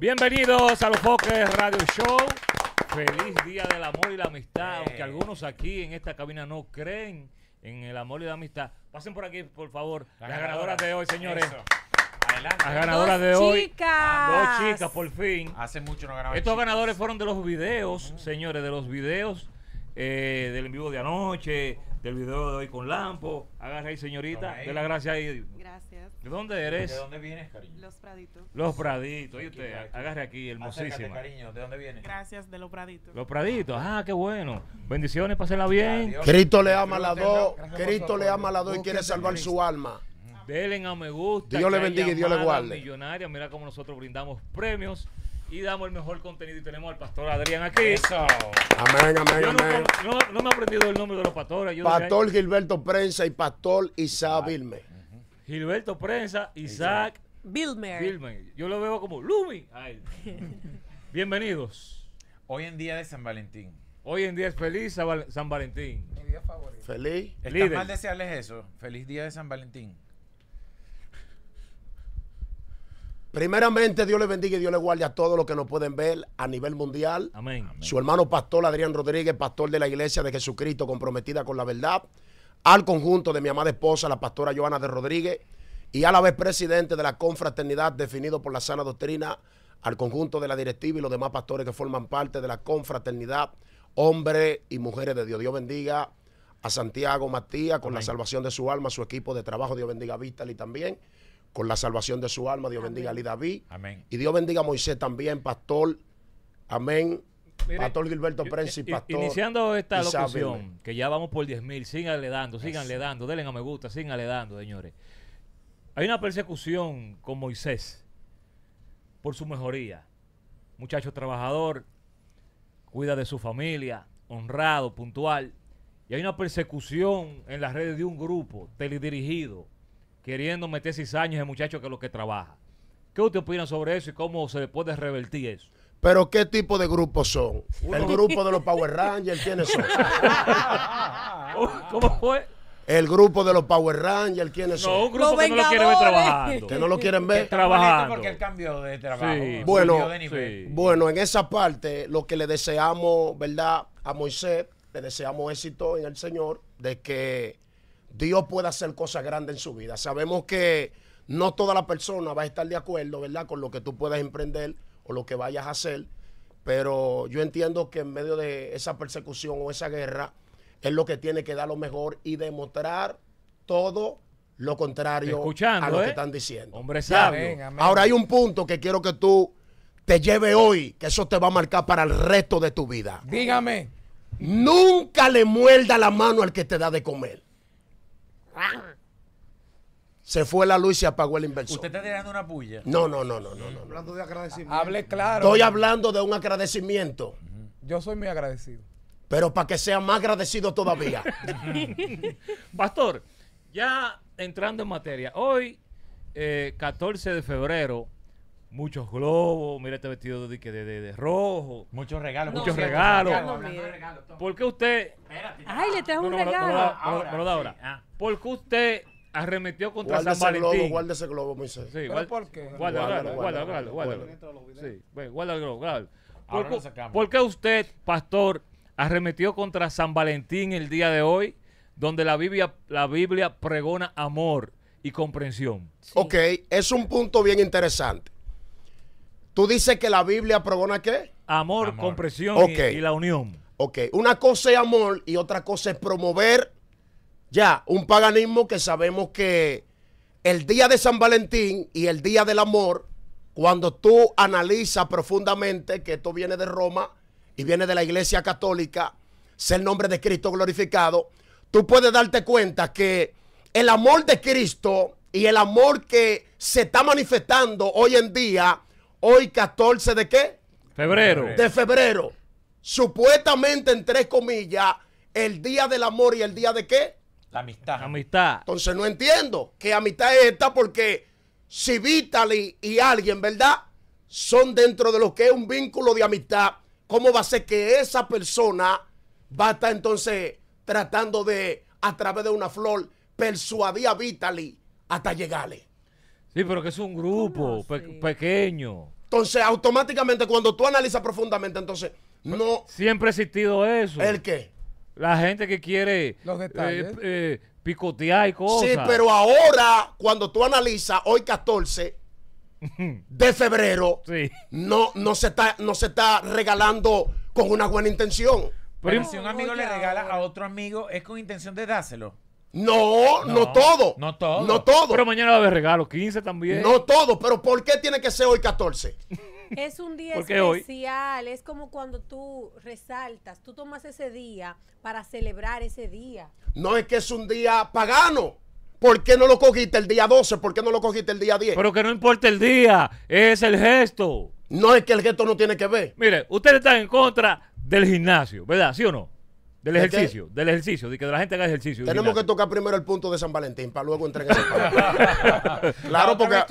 Bienvenidos a los Foques Radio Show. Feliz Día del Amor y la Amistad. Eh. Aunque algunos aquí en esta cabina no creen en el amor y la amistad. Pasen por aquí, por favor. Las, ganadoras, de hoy, señores. Adelante. Las ganadoras de hoy. Chicas. dos chicas, por fin. Hace mucho no Estos ganadores fueron de los videos, señores, de los videos eh, del en vivo de anoche, del video de hoy con Lampo. Agarra ahí, señorita. De la gracia ahí. Gracias. ¿De dónde eres? ¿De dónde vienes, cariño? Los Praditos. Los Praditos. Y usted, agarre aquí, hermosísimo Acércate, cariño. ¿De dónde vienes? Gracias, de Los Praditos. Los Praditos. Ah, qué bueno. Bendiciones, pásenla bien. Cristo le ama a las dos. Cristo le ama a las dos y quiere salvar su alma. Denle a me gusta. Dios le bendiga y Dios le guarde. Millonaria, mira cómo nosotros brindamos premios y damos el mejor contenido. Y tenemos al pastor Adrián aquí. Amén, amén, No, me he aprendido el nombre de los pastores. pastor Gilberto Prensa y pastor Isaac Vilme. Gilberto Prensa, Isaac Vilme. Yo lo veo como Lumi. Bienvenidos. Hoy en día de San Valentín. Hoy en día es feliz San Valentín. Mi día favorito. Feliz. Está mal desearles eso. Feliz día de San Valentín. Primeramente, Dios le bendiga y Dios le guarde a todos los que nos pueden ver a nivel mundial. Amén, Su hermano pastor Adrián Rodríguez, pastor de la Iglesia de Jesucristo, comprometida con la verdad. Al conjunto de mi amada esposa, la pastora Joana de Rodríguez, y a la vez presidente de la confraternidad definido por la sana doctrina, al conjunto de la directiva y los demás pastores que forman parte de la confraternidad, hombres y mujeres de Dios. Dios bendiga a Santiago Matías con la salvación de su alma, su equipo de trabajo. Dios bendiga a y también con la salvación de su alma. Dios bendiga a Lidaví. David. Amén. Y Dios bendiga a Moisés también, pastor. Amén. pastor Gilberto Prensi, pastor. Iniciando esta locución, que ya vamos por 10 mil, síganle dando, síganle dando, denle a me gusta, síganle dando, señores. Hay una persecución con Moisés por su mejoría. Muchacho trabajador, cuida de su familia, honrado, puntual. Y hay una persecución en las redes de un grupo teledirigido queriendo meter años de muchachos que es lo que trabaja. ¿Qué usted opina sobre eso y cómo se puede revertir eso? Pero ¿qué tipo de grupos son? ¿El grupo de los Power Rangers? ¿Quiénes son? ¿Cómo fue? El grupo de los Power Rangers, ¿quiénes son? No, un grupo que no lo quieren ver trabajando. Que no lo quieren ver trabajando. Porque el cambio de trabajo. Bueno, bueno, en esa parte, lo que le deseamos, ¿verdad? A Moisés, le deseamos éxito en el Señor, de que Dios puede hacer cosas grandes en su vida. Sabemos que no toda la persona va a estar de acuerdo, ¿verdad?, con lo que tú puedas emprender o lo que vayas a hacer, pero yo entiendo que en medio de esa persecución o esa guerra es lo que tiene que dar lo mejor y demostrar todo lo contrario a lo que ¿eh? están diciendo. Hombre sabe. Ahora hay un punto que quiero que tú te lleve hoy, que eso te va a marcar para el resto de tu vida. Dígame. Nunca le muerda la mano al que te da de comer. Se fue la luz y se apagó el inversor. ¿Usted está tirando una puya? No, no, no, no, no. Hablando de agradecimiento. Hable claro. Estoy hablando de un agradecimiento. Yo soy muy agradecido. Pero para que sea más agradecido todavía. Pastor, ya entrando en materia, hoy, 14 de febrero, muchos globos, mira este vestido de, de, de, rojo. Muchos regalos. muchos regalos. Porque ¿Por qué usted...? Ay, le trajo un regalo. ahora. Ah. ¿Por qué usted arremetió contra San Valentín? Globo, guarda ese globo, Moisés. ¿Por qué? Guarda, guárdalo, guarda, guarda, guarda, el globo, ¿eh? ¿Por, ¿Por qué usted, pastor, arremetió contra San Valentín el día de hoy, donde la Biblia, la Biblia pregona amor y comprensión? Ok, es un punto bien interesante. Tú dices que la Biblia pregona qué? Amor, comprensión y, y la unión. Ok, una cosa es amor y otra cosa es promover ya, un paganismo que sabemos que el día de San Valentín y el día del amor, cuando tú analizas profundamente que esto viene de Roma y viene de la Iglesia Católica, es el nombre de Cristo glorificado, tú puedes darte cuenta que el amor de Cristo y el amor que se está manifestando hoy en día, hoy 14 de qué? Febrero. De febrero. Supuestamente, tres comillas, el día del amor y el día de qué? La amistad. amistad. Entonces no entiendo Que amistad es esta porque si Vitaly y alguien, ¿verdad? Son dentro de lo que es un vínculo de amistad, ¿cómo va a ser que esa persona va a estar entonces tratando de, a través de una flor, persuadir a Vitaly hasta llegarle? Sí, pero que es un grupo pequeño. Entonces, automáticamente, cuando tú analizas profundamente, entonces, pues, no. Siempre ha existido eso. ¿El qué? la gente que quiere eh, eh, picotear y cosas. Sí, pero ahora, cuando tú analizas, hoy 14 de febrero, no, no, se está, no se está regalando con una buena intención. Pero, si un amigo le regala a otro amigo, es con intención de dárselo. No, no, todo. No todo. No todo. Pero mañana va a haber regalo, 15 también. No todo, pero ¿por qué tiene que ser hoy 14? Es un día especial, es como cuando tú resaltas, tú tomas ese día para celebrar ese día. No es que es un día pagano. ¿Por qué no lo cogiste el día 12? ¿Por qué no lo cogiste el día 10? Pero que no importa el día, es el gesto. No es que el gesto no tiene que ver. Mire, ustedes están en contra del gimnasio, ¿verdad? ¿Sí o no? Del ejercicio, del ejercicio, de que la gente haga ejercicio. Tenemos que tocar primero el punto de San Valentín para luego entregar el Claro, porque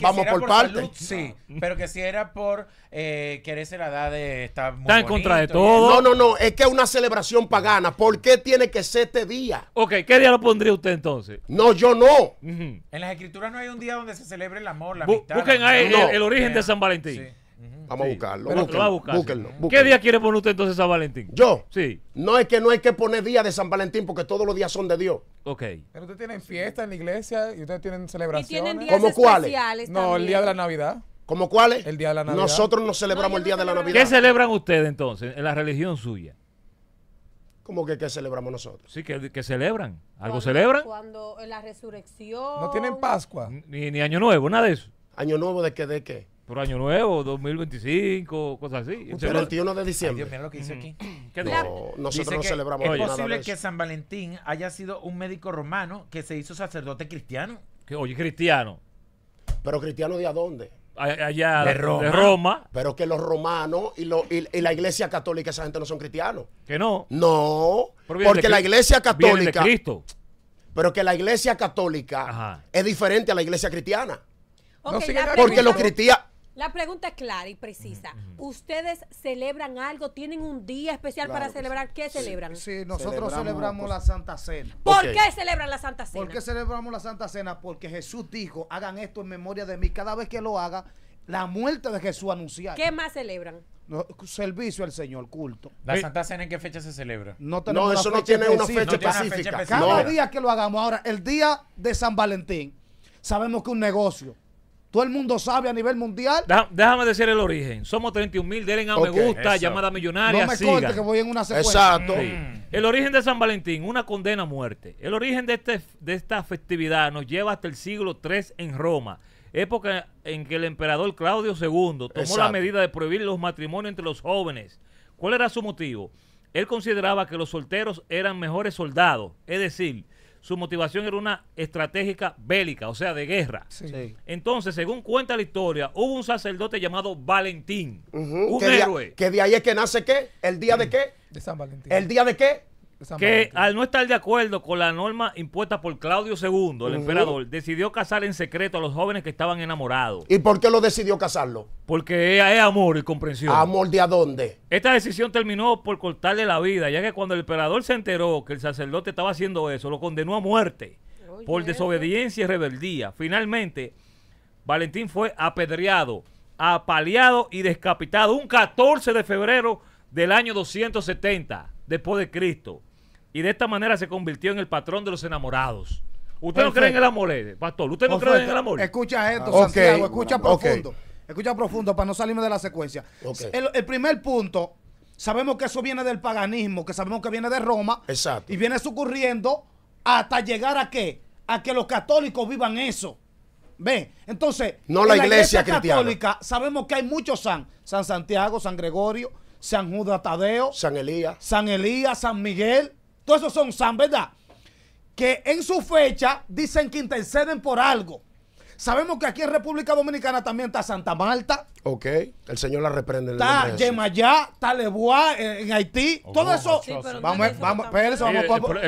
vamos por, partes. parte. sí, pero que si era por eh, quererse la edad de estar muy Está en contra de todo. No, no, no, es que es una celebración pagana. ¿Por qué tiene que ser este día? Ok, ¿qué día lo pondría usted entonces? No, yo no. En las escrituras no hay un día donde se celebre el amor, la Busquen ahí el, origen de San Valentín. Vamos a buscarlo. búsquenlo, ¿Qué día quiere poner usted entonces San Valentín? Yo. Sí. No es que no hay que poner día de San Valentín porque todos los días son de Dios. Ok. Pero ustedes tienen fiesta en la iglesia y ustedes tienen celebraciones. Y tienen ¿Cómo especiales No, el día de la Navidad. ¿Cómo cuáles? El día de la Navidad. Nosotros no celebramos el día de la Navidad. ¿Qué celebran ustedes entonces en la religión suya? ¿Cómo que qué celebramos nosotros? Sí, que, que celebran. ¿Algo celebran? Cuando la resurrección. No tienen Pascua. Ni, ni Año Nuevo, nada de eso. ¿Año Nuevo de qué? ¿De qué? Por año nuevo, 2025, cosas así. pero el 31 de diciembre. Dios, mira lo que dice aquí. no, nosotros no celebramos Es posible que San Valentín haya sido un médico romano que se hizo sacerdote cristiano. Que, oye, cristiano. Pero cristiano de a dónde? Allá de Roma. Pero que los romanos y, la iglesia católica, esa gente no son cristianos. Que no. No. Porque la iglesia católica. De Cristo. Pero que la iglesia católica es diferente a la iglesia cristiana. porque los cristianos la pregunta es clara y precisa. ¿Ustedes celebran algo? ¿Tienen un día especial para celebrar? ¿Qué celebran? Sí, nosotros celebramos, la Santa Cena. ¿Por qué celebran la Santa Cena? ¿Por celebramos la Santa Cena? Porque Jesús dijo, hagan esto en memoria de mí. Cada vez que lo haga, la muerte de Jesús anunciada. ¿Qué más celebran? servicio al Señor, culto. ¿La Santa Cena en qué fecha se celebra? No, eso una fecha, no tiene una fecha específica. Cada día que lo hagamos. Ahora, el día de San Valentín, sabemos que un negocio todo el mundo sabe a nivel mundial. déjame decir el origen. Somos 31 mil, denle a me gusta, llamada millonaria. No me que voy en una secuencia. Exacto. El origen de San Valentín, una condena a muerte. El origen de, este, de esta festividad nos lleva hasta el siglo III en Roma, época en que el emperador Claudio II tomó la medida de prohibir los matrimonios entre los jóvenes. ¿Cuál era su motivo? Él consideraba que los solteros eran mejores soldados, es decir, su motivación era una estratégica bélica, o sea, de guerra. Entonces, según cuenta la historia, hubo un sacerdote llamado Valentín, un héroe. que de ahí es que nace qué? ¿El día de qué? De San Valentín. ¿El día de qué? que al no estar de acuerdo con la norma impuesta por Claudio II, el emperador, decidió casar en secreto a los jóvenes que estaban enamorados. ¿Y por qué lo decidió casarlo? Porque es amor y comprensión. ¿Amor de a dónde. Esta decisión terminó por cortarle la vida, ya que cuando el emperador se enteró que el sacerdote estaba haciendo eso, lo condenó a muerte por desobediencia y rebeldía. Finalmente, Valentín fue apedreado, apaleado y descapitado un 14 de febrero del año 270 después de Cristo y de esta manera se convirtió en el patrón de los enamorados. ¿Usted no cree en el amor, eh, pastor? ¿Usted no cree en el amor? Escucha esto, Santiago, escucha profundo. Escucha profundo para no salirme de la secuencia. El, primer punto, sabemos que eso viene del paganismo, que sabemos que viene de Roma. Exacto. Y viene sucurriendo hasta llegar a qué? A que los católicos vivan eso. ¿Ve? Entonces, no la, iglesia, católica sabemos que hay muchos san, San Santiago, San Gregorio, San Judas Tadeo, San Elías, San Elías, San Miguel, todos esos son san, ¿verdad? Que en su fecha dicen que interceden por algo. Sabemos que aquí en República Dominicana también está Santa Marta. Ok, el Señor la reprende. está Yemayá, está Lebois eh, en, Haití. Oh, todo eso. pero vamos, permiso, vamos por,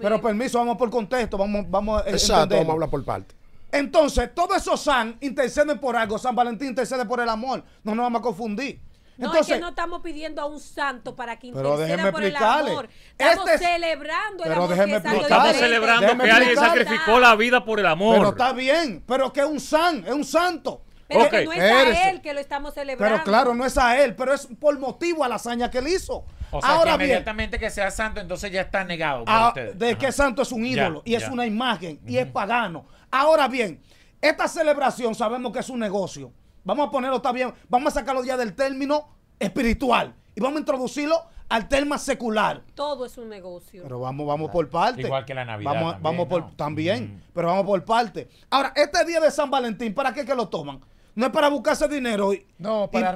Pero permiso, vamos por contexto, vamos, vamos. Exacto, vamos a hablar por parte. Entonces, todos esos san interceden por algo. San Valentín intercede por el amor. No nos vamos a confundir no, es que no estamos pidiendo a un santo para que interceda por el amor. Este estamos celebrando el amor. Que estamos celebrando que alguien sacrificó la vida por el amor. Pero está bien, pero que un san, es un santo. Pero que no es a él que lo estamos celebrando. Pero claro, no es a él, pero es por motivo a la hazaña que él hizo. O sea, Ahora que inmediatamente que sea santo, entonces ya está negado. Ah, de que santo es un ídolo y es una imagen y es pagano. Ahora bien, esta celebración sabemos que es un negocio. Vamos a ponerlo, también. vamos a sacarlo ya del término espiritual y vamos a introducirlo al tema secular. Todo es un negocio. Pero vamos, vamos por parte. Igual que la Navidad. Vamos, también, por, también mm. pero vamos por parte. Ahora, este día de San Valentín, ¿para qué que lo toman? No es para buscarse dinero y, no, para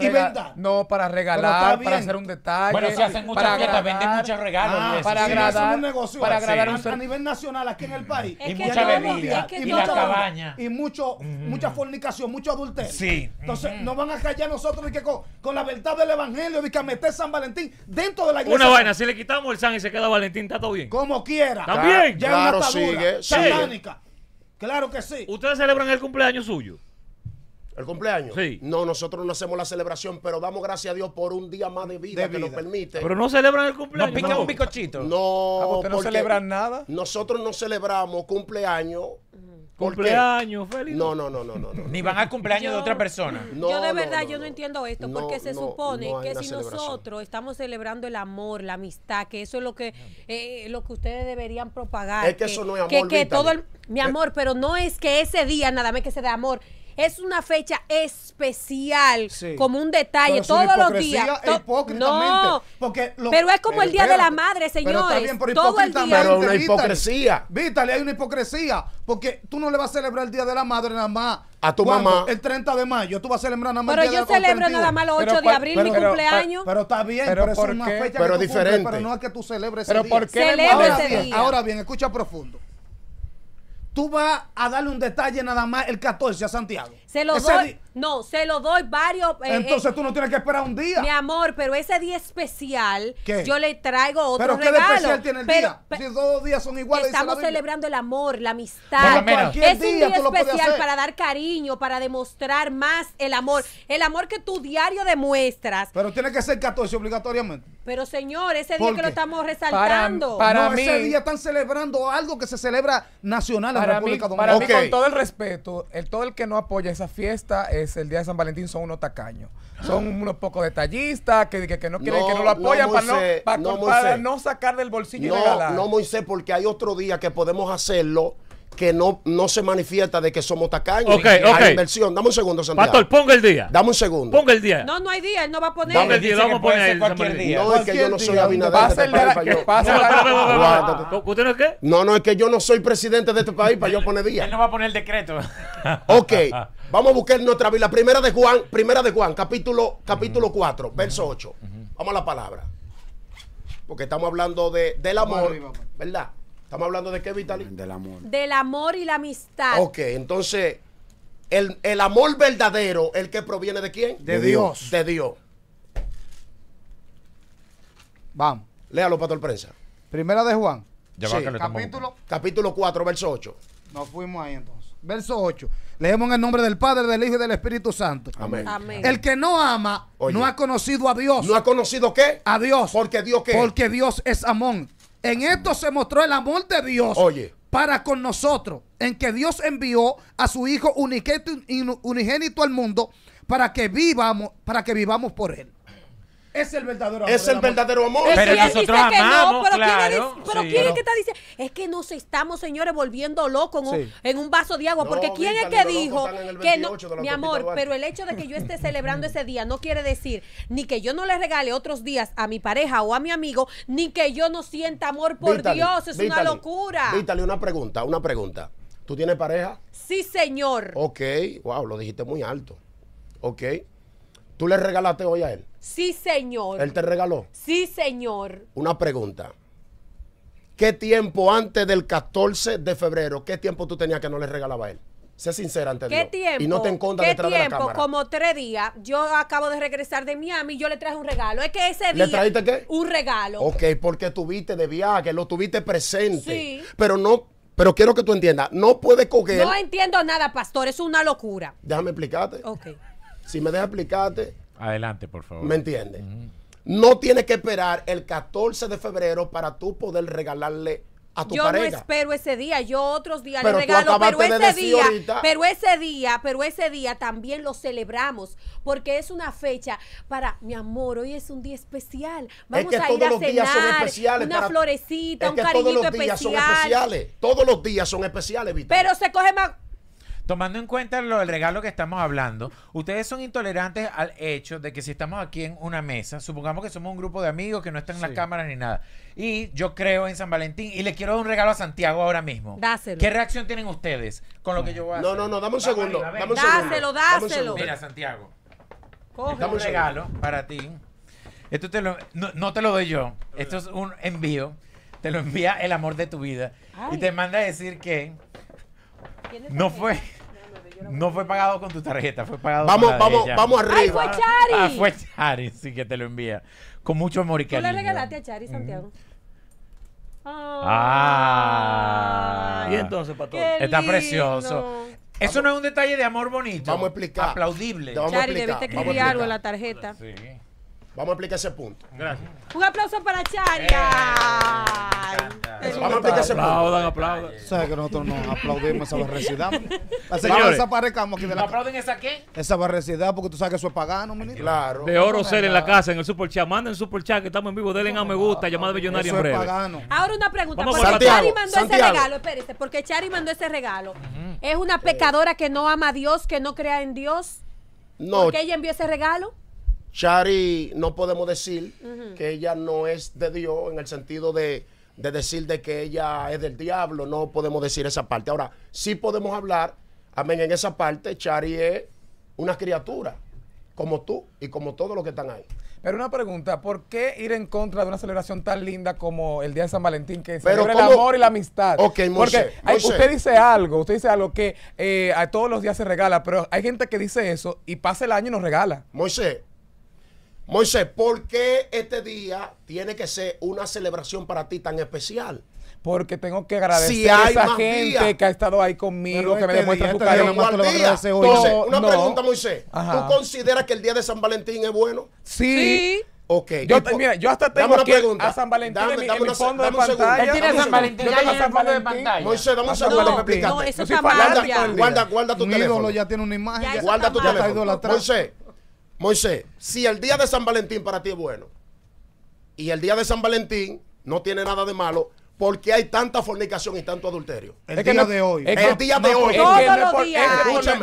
No, para regalar, para hacer un detalle. Bueno, se hacen muchas para venden muchos regalos. Ah, para, agradar, un negocio, para agradar. a, nivel nacional, aquí en el mm. país. y, mucha bebida. y, mucha cabaña. Y mucho, mm. mucha fornicación, mucho adulterio. Sí. Entonces, mm-hmm. no van a callar nosotros que con, la verdad del evangelio y que a meter San Valentín dentro de la iglesia. Una vaina, si le quitamos el San y se queda Valentín, está todo bien. Como quiera. También. Ya claro, una sigue, satánica. Claro que sí. ¿Ustedes celebran el cumpleaños suyo? ¿El cumpleaños? Sí. No, nosotros no hacemos la celebración, pero damos gracias a Dios por un día más de vida, que nos permite. Pero no celebran el cumpleaños. No pican un picochito? No, ah, no celebran nada. Nosotros no celebramos cumpleaños. Mm. Cumpleaños, feliz. No, no, no, no, no. Ni van al cumpleaños de otra persona. yo de verdad, yo no entiendo esto, porque se supone que si nosotros estamos celebrando el amor, la amistad, que eso es lo que eh, lo que ustedes deberían propagar. Es que, eso no es amor. Que, todo mi amor, pero no es que ese día nada más que sea de amor, es una fecha especial, como un detalle, todos los días. no, porque lo, pero es como el Día de la Madre, señores. todo el día. Pero una hipocresía. Vítale, hay una hipocresía, porque tú no le vas a celebrar el Día de la Madre nada más. A tu mamá. El 30 de mayo. Tú vas a celebrar nada más. Pero yo celebro nada más los 8 de abril, mi ah, cumpleaños. Pero, está bien, pero, es una fecha diferente. pero no es que tú celebres ese día. ¿por qué? ese día. ahora bien, escucha profundo tú vas a darle un detalle nada más el 14 a Santiago. Se lo doy. No, se lo doy varios. Eh, Entonces eh, tú no tienes que esperar un día. Mi amor, pero ese día especial, yo le traigo otro regalos ¿Pero qué especial tiene el día? si todos días son iguales. Estamos celebrando el amor, la amistad. es un día, especial para dar cariño, para demostrar más el amor. El amor que tu diario demuestras. Pero tiene que ser 14 obligatoriamente. Pero señor, ese día que lo estamos resaltando. Para, ese día están celebrando algo que se celebra nacional en República Dominicana. Para mí, con todo el respeto, el, todo el que no apoya esa fiesta es el día de San Valentín son unos tacaños. Son ah. unos pocos detallistas que, no quieren, que no lo apoyan para, no, para, no, sacar del bolsillo y regalar. No, Moisés, porque hay otro día que podemos hacerlo que no, no se manifiesta de que somos tacaños. Ok, ok. inversión. Dame un segundo, Santiago. Pastor, ponga el día. Dame un segundo. Ponga el día. No, no hay día, él no va a poner. el día, vamos a poner el día. No, es que yo no soy Abinader. día. ¿Usted no es qué? No, no, es que yo no soy presidente de este país para yo poner día. Él no va a poner el decreto. Ok, vamos a buscar nuestra Biblia. Primera de Juan, primera de Juan, capítulo, capítulo 4, verso 8. Vamos a la palabra. Porque estamos hablando de, del amor, ¿verdad? Estamos hablando de qué, Vitali? Del amor. Del amor y la amistad. Ok, entonces, el, amor verdadero, el que proviene de quién? De, Dios. De Dios. Vamos. Léalo, para Prensa. Primera de Juan. sí. capítulo, capítulo 4, verso 8. Nos fuimos ahí entonces. Verso 8. Leemos en el nombre del Padre, del Hijo y del Espíritu Santo. Amén. El que no ama no ha conocido a Dios. ¿No ha conocido qué? A Dios. Porque Dios qué? Porque Dios es amor. En esto se mostró el amor de Dios para con nosotros, en que Dios envió a su Hijo unigénito, unigénito al mundo para que vivamos, para que vivamos por él. Es el verdadero amor. Es el verdadero amor. Pero ¿Quién nosotros dice no, pero ¿quién, es que está diciendo? Es que nos estamos, señores, volviendo locos en, un, vaso de agua. porque ¿quién es que dijo que no? Mi amor, pero el hecho de que yo esté celebrando ese día no quiere decir ni que yo no le regale otros días a mi pareja o a mi amigo, ni que yo no sienta amor por Dios. Es una locura. Vítale, una pregunta, una pregunta. ¿Tú tienes pareja? Sí, señor. Ok, wow, lo dijiste muy alto. Ok. ¿Tú le regalaste hoy a él? Sí, señor. ¿Él te regaló? Sí, señor. Una pregunta. ¿Qué tiempo antes del 14 de febrero, qué tiempo tú tenías que no le regalaba a él? Sé sincera ante ¿Qué tiempo? Y no te encontras detrás de la cámara. Como tres días. Yo acabo de regresar de Miami y yo le traje un regalo. Es que ese día. ¿Le trajiste qué? Un regalo. Ok, porque tuviste de viaje, lo tuviste presente. Sí. Pero no. Pero quiero que tú entiendas, no puedes coger. No entiendo nada, pastor, es una locura. Déjame explicarte. Ok si me deja explicarte. Adelante, por favor. ¿Me entiendes? No tienes que esperar el 14 de febrero para tú poder regalarle a tu yo no espero ese día, yo otros días le regalo, pero ese día, pero ese día, pero ese día también lo celebramos, porque es una fecha para, mi amor, hoy es un día especial, vamos a ir a cenar, una florecita, es que un cariñito todos los días Son especiales, todos los días son especiales, Pero se coge más tomando en cuenta el regalo que estamos hablando, ustedes son intolerantes al hecho de que si estamos aquí en una mesa, supongamos que somos un grupo de amigos que no están en las cámaras ni nada, y yo creo en San Valentín y le quiero dar un regalo a Santiago ahora mismo. Dáselo. ¿Qué reacción tienen ustedes con lo que yo voy a hacer? no, no, dame un segundo. Dame un segundo. Dáselo, dáselo. Mira, Santiago, Coge. Este un regalo para ti. Esto no, te lo doy yo. Esto es un envío. Te lo envía el amor de tu vida. Y te manda a decir que no fue no fue pagado con tu tarjeta, fue pagado vamos, con tu vamos, vamos arriba. Ay, fue ah, Chari. Ah, fue Chari, sí que te lo envía. Con mucho amor y cariño. ¿Tú le regalaste a Chari, Santiago? Mm. Ah. Y entonces, Pato. Está precioso. Eso no es un detalle de amor bonito. Vamos a explicar. Aplaudible. Vamos Chari, explicar. debiste escribir algo en la tarjeta. Sí. Vamos a explicar ese punto. Gracias. Un aplauso para Chari. Eh. Vamos a Aplaudan, aplaudan. ¿Sabes que nosotros no aplaudimos esa barrecidad? La señora desaparezcamos aquí de la ¿Aplauden esa qué? Esa barrecidad, porque tú sabes que eso es pagano, ministro. Claro. De oro ser en la casa, en el super chat. Manden super chat que estamos en vivo. Denle a me gusta, llamada millonaria en breve. Ahora una pregunta. qué Chari mandó ese regalo. ¿Por porque Chari mandó ese regalo. ¿Es una pecadora que no ama a Dios, que no crea en Dios? No. ¿Por qué ella envió ese regalo? Chari, no podemos decir que ella no es de Dios en el sentido de de decir de que ella es del diablo, no podemos decir esa parte. Ahora, sí podemos hablar, amén, en esa parte, Chari es una criatura, como tú y como todos los que están ahí. Pero una pregunta, ¿por qué ir en contra de una celebración tan linda como el Día de San Valentín, que Pero celebra el amor y la amistad? Porque usted dice algo, usted dice algo que eh, a todos los días se regala, pero hay gente que dice eso y pasa el año y nos regala. Moisés, Moisés, ¿por qué este día tiene que ser una celebración para ti tan especial? Porque tengo que agradecer a esa gente que ha estado ahí conmigo, que este me demuestra su este cariño. Entonces, una pregunta, Moisés. ¿Tú consideras que el día de San Valentín es bueno? Sí. Ok. Yo, te, yo hasta tengo aquí a San Valentín dame, en, una, fondo de pantalla. Él tiene San Valentín en el fondo de pantalla. Moisés, dame un segundo no, explícate. Guarda, guarda tu teléfono. ya tiene una imagen. Guarda tu teléfono. Moisés. Moisés, si el día de San Valentín para ti es bueno y el día de San Valentín no tiene nada de malo, ¿por qué hay tanta fornicación y tanto adulterio. El es día de hoy. Es el día de hoy.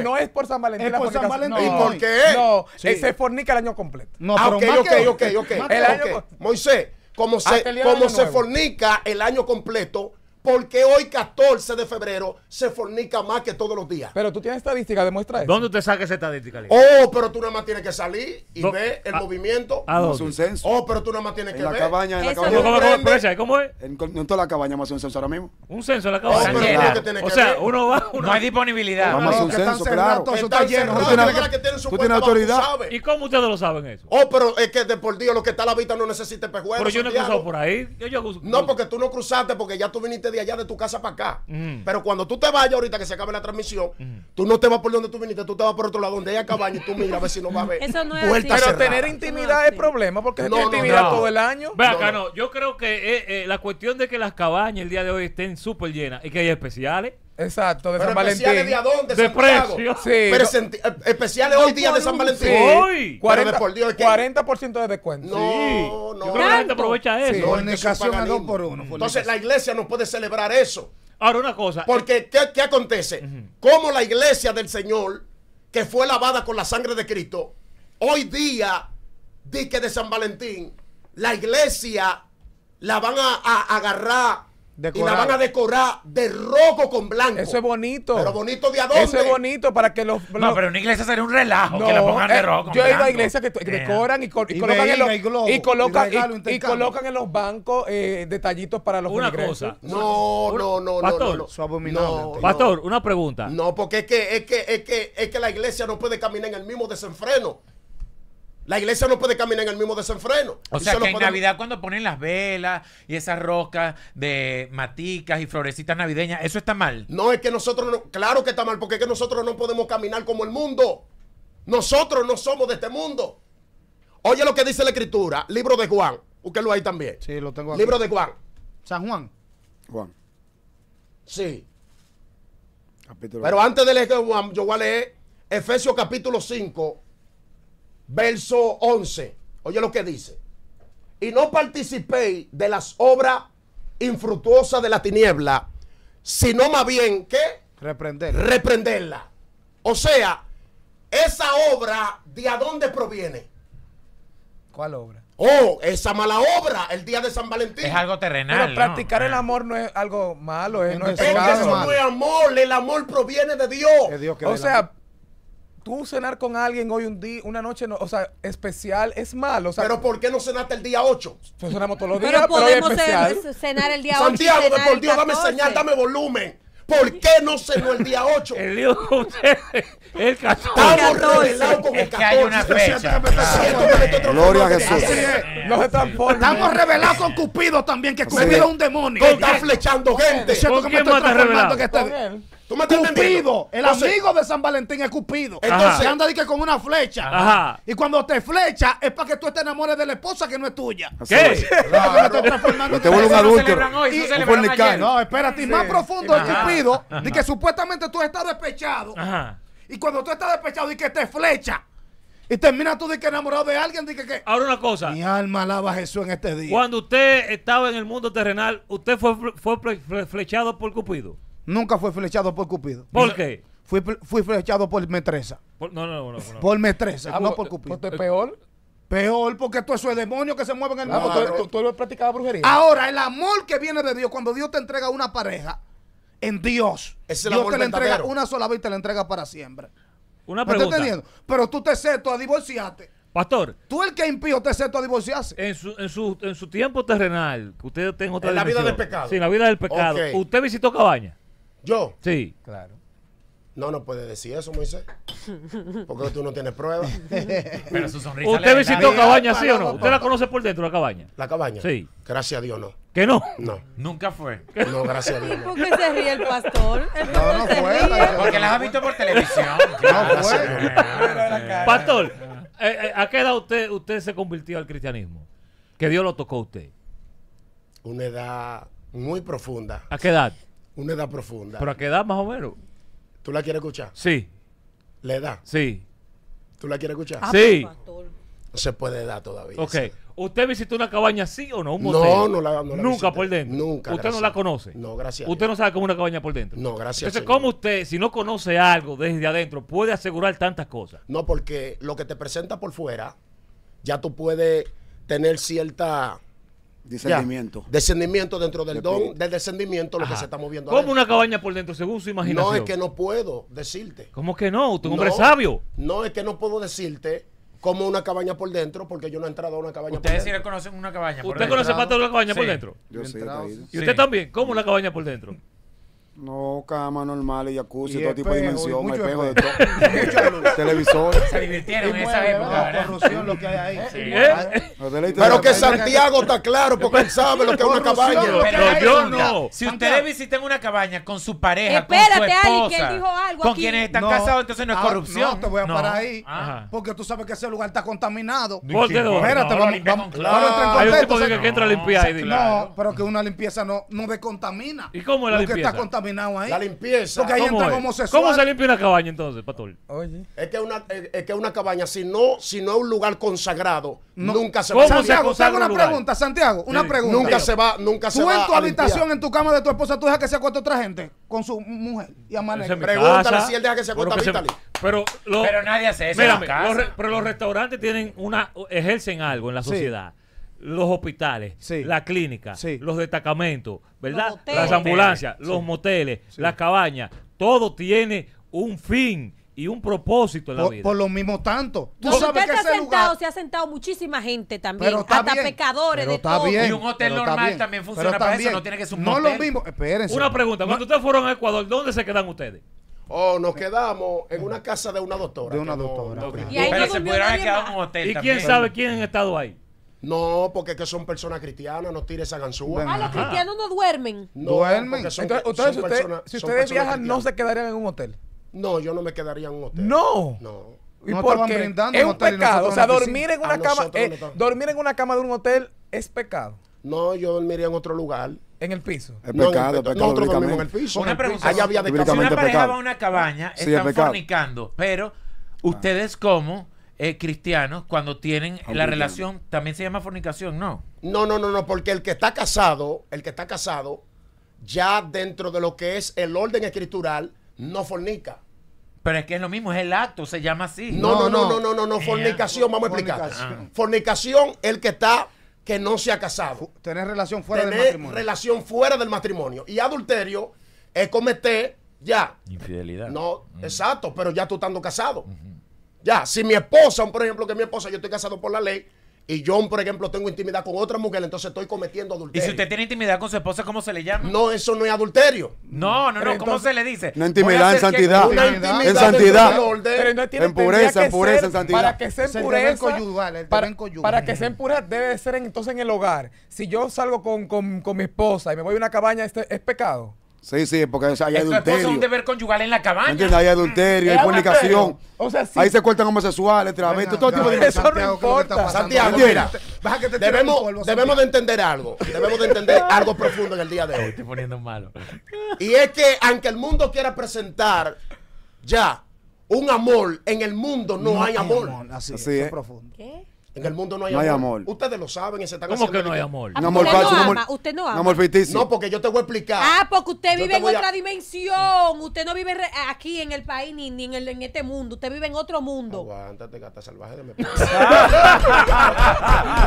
no, es por, San Valentín. Es por San Valentín. ¿Y por qué? No, eh, se fornica el año completo. No, ah, No. ok, ok, ok, ok. Moisés, como se, fornica el año completo, porque hoy 14 de febrero se fornica más que todos los días. Pero tú tienes estadística, demuestra eso. ¿Dónde te saca esa estadística? Oh, pero tú nada más tienes que salir y ver el movimiento. ¿A dónde? un censo. Oh, pero tú nada más tienes que ver. en la cabaña, en la cabaña. ¿Cómo, es? En, toda la cabaña más un censo ahora mismo. Un censo en la cabaña. Oh, o sea, uno va, no hay disponibilidad. Vamos no, un censo, claro. eso está lleno. Tú tienes, autoridad. ¿Y cómo ustedes lo saben eso? Oh, pero es que por Dios lo que está a la vista no necesita pejuel Pero yo no he cruzado por ahí. No, porque tú no cruzaste porque ya tú viniste de allá de tu casa para acá. Mm. Pero cuando tú te vayas ahorita que se acabe la transmisión, mm. tú no te vas por donde tú viniste, tú te vas por otro lado donde hay cabaña y tú miras a ver si no va a ver. Eso no es Pero tener intimidad es, problema porque no, intimidad todo el año. no, Yo creo que eh, eh, la cuestión de que las cabañas el día de hoy estén súper llenas y que hay especiales. Exacto, de San Valentín. Eh, ¿Especiales de precios De Sí. especiales hoy día de San Valentín. 40, de descuento. No, no. aprovecha eso. por Entonces la iglesia no puede celebrar eso. Ahora una cosa. Eh, Porque ¿qué, acontece? Como la iglesia del Señor, que fue lavada con la sangre de Cristo, hoy día, dique de San Valentín, la iglesia la van a agarrar y la van a decorar de rojo con blanco. Eso es bonito. Pero bonito de adorno. Eso es bonito para que los, No, pero en una iglesia sería un relajo que la pongan de eh, rojo. yo he ido a iglesias que, decoran y, y, colocan, en los, y, colocan, y, colocan en los bancos eh, detallitos para los Una cosa. No, no, no, Pastor, no, no. Pastor, una pregunta. No, porque es que, es que, es que, es que la iglesia no puede caminar en el mismo desenfreno la iglesia no puede caminar en el mismo desenfreno. O sea, que en Navidad cuando ponen las velas y esas roscas de maticas y florecitas navideñas, ¿eso está mal? No, es que nosotros, no... claro que está mal, porque es que nosotros no podemos caminar como el mundo. Nosotros no somos de este mundo. Oye lo que dice la escritura, libro de Juan. lo hay también. Sí, lo tengo aquí. Libro de Juan. San Juan. Juan. Sí. Capítulo Pero antes de leer Juan, yo voy a leer Efesios capítulo 5, verso 11. Oye lo que dice. Y no participéis de las obras infructuosas de la tiniebla, sino más bien que reprenderla. reprenderla. O sea, esa obra, ¿de a dónde proviene? ¿Cuál obra? Oh, esa mala obra, el día de San Valentín. Es algo terrenal. practicar el amor no es algo malo, es, eh, no es, eso no es amor, el amor proviene de Dios. Dios o sea, tú cenar con alguien hoy un día, una noche, o sea, especial es malo. pero ¿por qué no cenaste el día 8? Pues pero, podemos cenar el día 8. Santiago, por Dios, dame señal, dame volumen. ¿Por qué no cenó el día 8? El día el 14. Estamos revelados con el 14. que hay una fecha. Gloria a Jesús. No se transforme Estamos revelados con Cupido también, que Cupido es un demonio. Está flechando gente. ¿Con quién estás revelado? Este Cupido. El amigo de San Valentín es Cupido. Entonces anda que con una flecha. Ajá. Y cuando te flecha es para que tú te enamores de la esposa que no es tuya. ¿Qué? Claro. No te vuelve un adulto. No, espérate. más profundo es Cupido. De que supuestamente tú estás despechado. Ajá. Y cuando tú estás despechado y que te flecha. Y termina tú de que enamorado de alguien. di que, que, Ahora una cosa. Mi alma alaba Jesús en este día. Cuando usted estaba en el mundo terrenal, ¿usted fue, fue flechado por Cupido? Nunca fue flechado por Cupido. ¿Por qué? Fui, flechado por Metresa. no, no, no, Por Metresa, ah, no por Cupido. ¿Por peor? Peor, porque todo eso es demonio que se mueve en el ah, mundo. Tú, tú, tú brujería. Ahora, el amor que viene de Dios, cuando Dios te entrega una pareja, en Dios, es Dios te la entrega una sola vez y te la entrega para siempre. Una pregunta. Pero tú te seto a divorciarte. Pastor. Tú el que impío te seto a divorciarse. En su, en su tiempo terrenal, usted En la vida del pecado. Sí, la vida del pecado. ¿Usted visitó Cabaña? ¿Yo? Sí. Claro. No, no puede decir eso, Moisés. Porque tú no tienes pruebas. Pero su sonrisa. ¿Usted visitó cabaña, sí o no? ¿Usted la conoce por dentro, la cabaña? ¿La cabaña? Sí. Gracias a Dios, no. ¿Que no? No. Nunca fue. No, gracias a Dios. ¿Por qué se ríe el pastor? no, no fue. Porque las ha visto por televisión. No fue. Pastor, eh, eh, ¿a qué edad usted, usted se convirtió al cristianismo? Que Dios lo tocó a usted. Una edad muy profunda. ¿A qué edad? Una edad profunda. ¿Pero a qué edad más o menos? ¿Tú la quieres escuchar? Sí. ¿La edad? Sí. ¿Tú la quieres escuchar? Ah, sí. No se puede dar todavía. Ok. ¿Usted visitó una cabaña así o no? No, no la, no Nunca por dentro. Nunca. ¿Usted no la conoce? No, gracias. ¿Usted no sabe cómo es una cabaña por dentro? No, gracias. Entonces, ¿cómo usted, si no conoce algo desde adentro, puede asegurar tantas cosas? No, porque lo que te presenta por fuera, ya tú puedes tener cierta Descendimiento. Descendimiento dentro del don, del descendimiento, lo que se está moviendo. Como una cabaña por dentro, según su imaginación. No es que no puedo decirte. ¿Cómo que no? Tú un hombre sabio. No es que no puedo decirte como una cabaña por dentro, porque yo no he entrado a una cabaña por dentro. Ustedes sí una cabaña por ¿Usted conoce parte de una cabaña por dentro? ¿Y usted también? como una cabaña por dentro? No, cama normal y jacuzzi, todo tipo de dimensión, Hay espejo de todo. Televisores Se divirtieron en esa época, corrupción lo que hay ahí. ¿Eh? Ah, eh. Pero que Santiago está claro porque él sabe lo que es una cabaña. Pero yo no. Si ustedes visiten una cabaña con su pareja, Espérate, con su esposa, que dijo algo con quienes están casados, entonces no es ah, corrupción. No, te voy a parar ahí porque tú sabes que ese lugar está contaminado. Espérate, vamos Hay un tipo que entra a limpiar No, pero que una limpieza no descontamina. ¿Y cómo es la limpieza? La limpieza. Porque ahí ¿Cómo ¿Cómo se limpia una cabaña entonces, Pastor? Oye. Es que una, eh, es una cabaña, si no, si no es un lugar consagrado, nunca se va. Santiago, te hago una pregunta, Santiago, una pregunta. Nunca se va, nunca se va. Tú en tu habitación, en tu cama de tu esposa, tú dejas que se acueste otra gente con su mujer y amanecer. Pregúntale si él deja que se acueste a Vitaly. Pero, nadie hace eso. pero los restaurantes tienen una, ejercen algo en la sociedad los hospitales, la clínica, los destacamentos, ¿verdad? las ambulancias, los moteles, las cabañas, todo tiene un fin y un propósito en la vida. Por lo mismo tanto. usted se, ha sentado, se ha sentado muchísima gente también, hasta pecadores de todo. y un hotel normal también funciona para eso, no tiene que ser No lo mismo, espérense. Una pregunta, cuando ustedes fueron a Ecuador, ¿dónde se quedan ustedes? Oh, nos quedamos en una casa de una doctora. De una doctora. y se pudieron haber quedado en un hotel. ¿Y quién sabe quién ha estado ahí? No, porque es que son personas cristianas, no tire esa ganzúa. Ah, los cristianos no duermen. duermen. Son, Entonces, si ustedes viajan, ¿no se quedarían en un hotel? No, yo no me quedaría en un hotel. No. No. ¿Y no porque es un pecado. O sea, dormir en una cama, eh, dormir en una cama de un hotel es pecado. No, yo dormiría en otro lugar. En el piso. Es pecado, es pecado. Nosotros dormimos en el piso. Allá había de Si una pareja va a una cabaña, están fornicando, pero ustedes cómo...? eh, cristianos cuando tienen la relación, también se llama fornicación, ¿no? No, no, no, no, porque el que está casado, el que está casado, ya dentro de lo que es el orden escritural, no fornica. Pero es que es lo mismo, es el acto, se llama así. No, no, no, no, no, no, no, eh, fornicación, vamos a explicar. Ah. Fornicación, el que está que no se ha casado. Tener relación fuera del matrimonio. relación fuera del matrimonio. Y adulterio es cometer ya. Infidelidad. No, mm. exacto, pero ya tú estando casado. Ya, si mi esposa, por ejemplo, que mi esposa, yo estoy casado por la ley, y yo, por ejemplo, tengo intimidad con otra mujer, entonces estoy cometiendo adulterio. ¿Y si usted tiene intimidad con su esposa, cómo se le llama? No, eso no es adulterio. No, no, no, ¿cómo se le dice? No intimidad en santidad. en santidad. Pero no en pureza, en pureza, en santidad. Para que sea en pureza. para, para, que sea en pureza debe ser entonces en el hogar. Si yo salgo con, con, mi esposa y me voy a una cabaña, ¿es pecado? Sí, sí, porque hay hay adulterio. Es un deber conyugal en la cabaña. Hay adulterio, hay eh, fornicación. Ahí se cortan homosexuales, travestis, todo tipo de Eso no importa. Santiago, mira, debemos, de entender algo. Debemos de entender algo profundo en el día de hoy. Estoy poniendo malo. Y es que, aunque el mundo quiera presentar ya un amor, en el mundo no, hay amor. Así, así es. es. Profundo. ¿Qué? En el mundo no hay, amor. Ustedes lo saben y se están ¿Cómo que no hay amor? usted no ama, usted no ama. amor No, porque yo te voy a explicar. Ah, porque usted vive en otra dimensión. Usted no vive aquí en el país ni, en, el, en, este mundo. Usted vive en otro mundo. Aguántate, gata salvaje de mi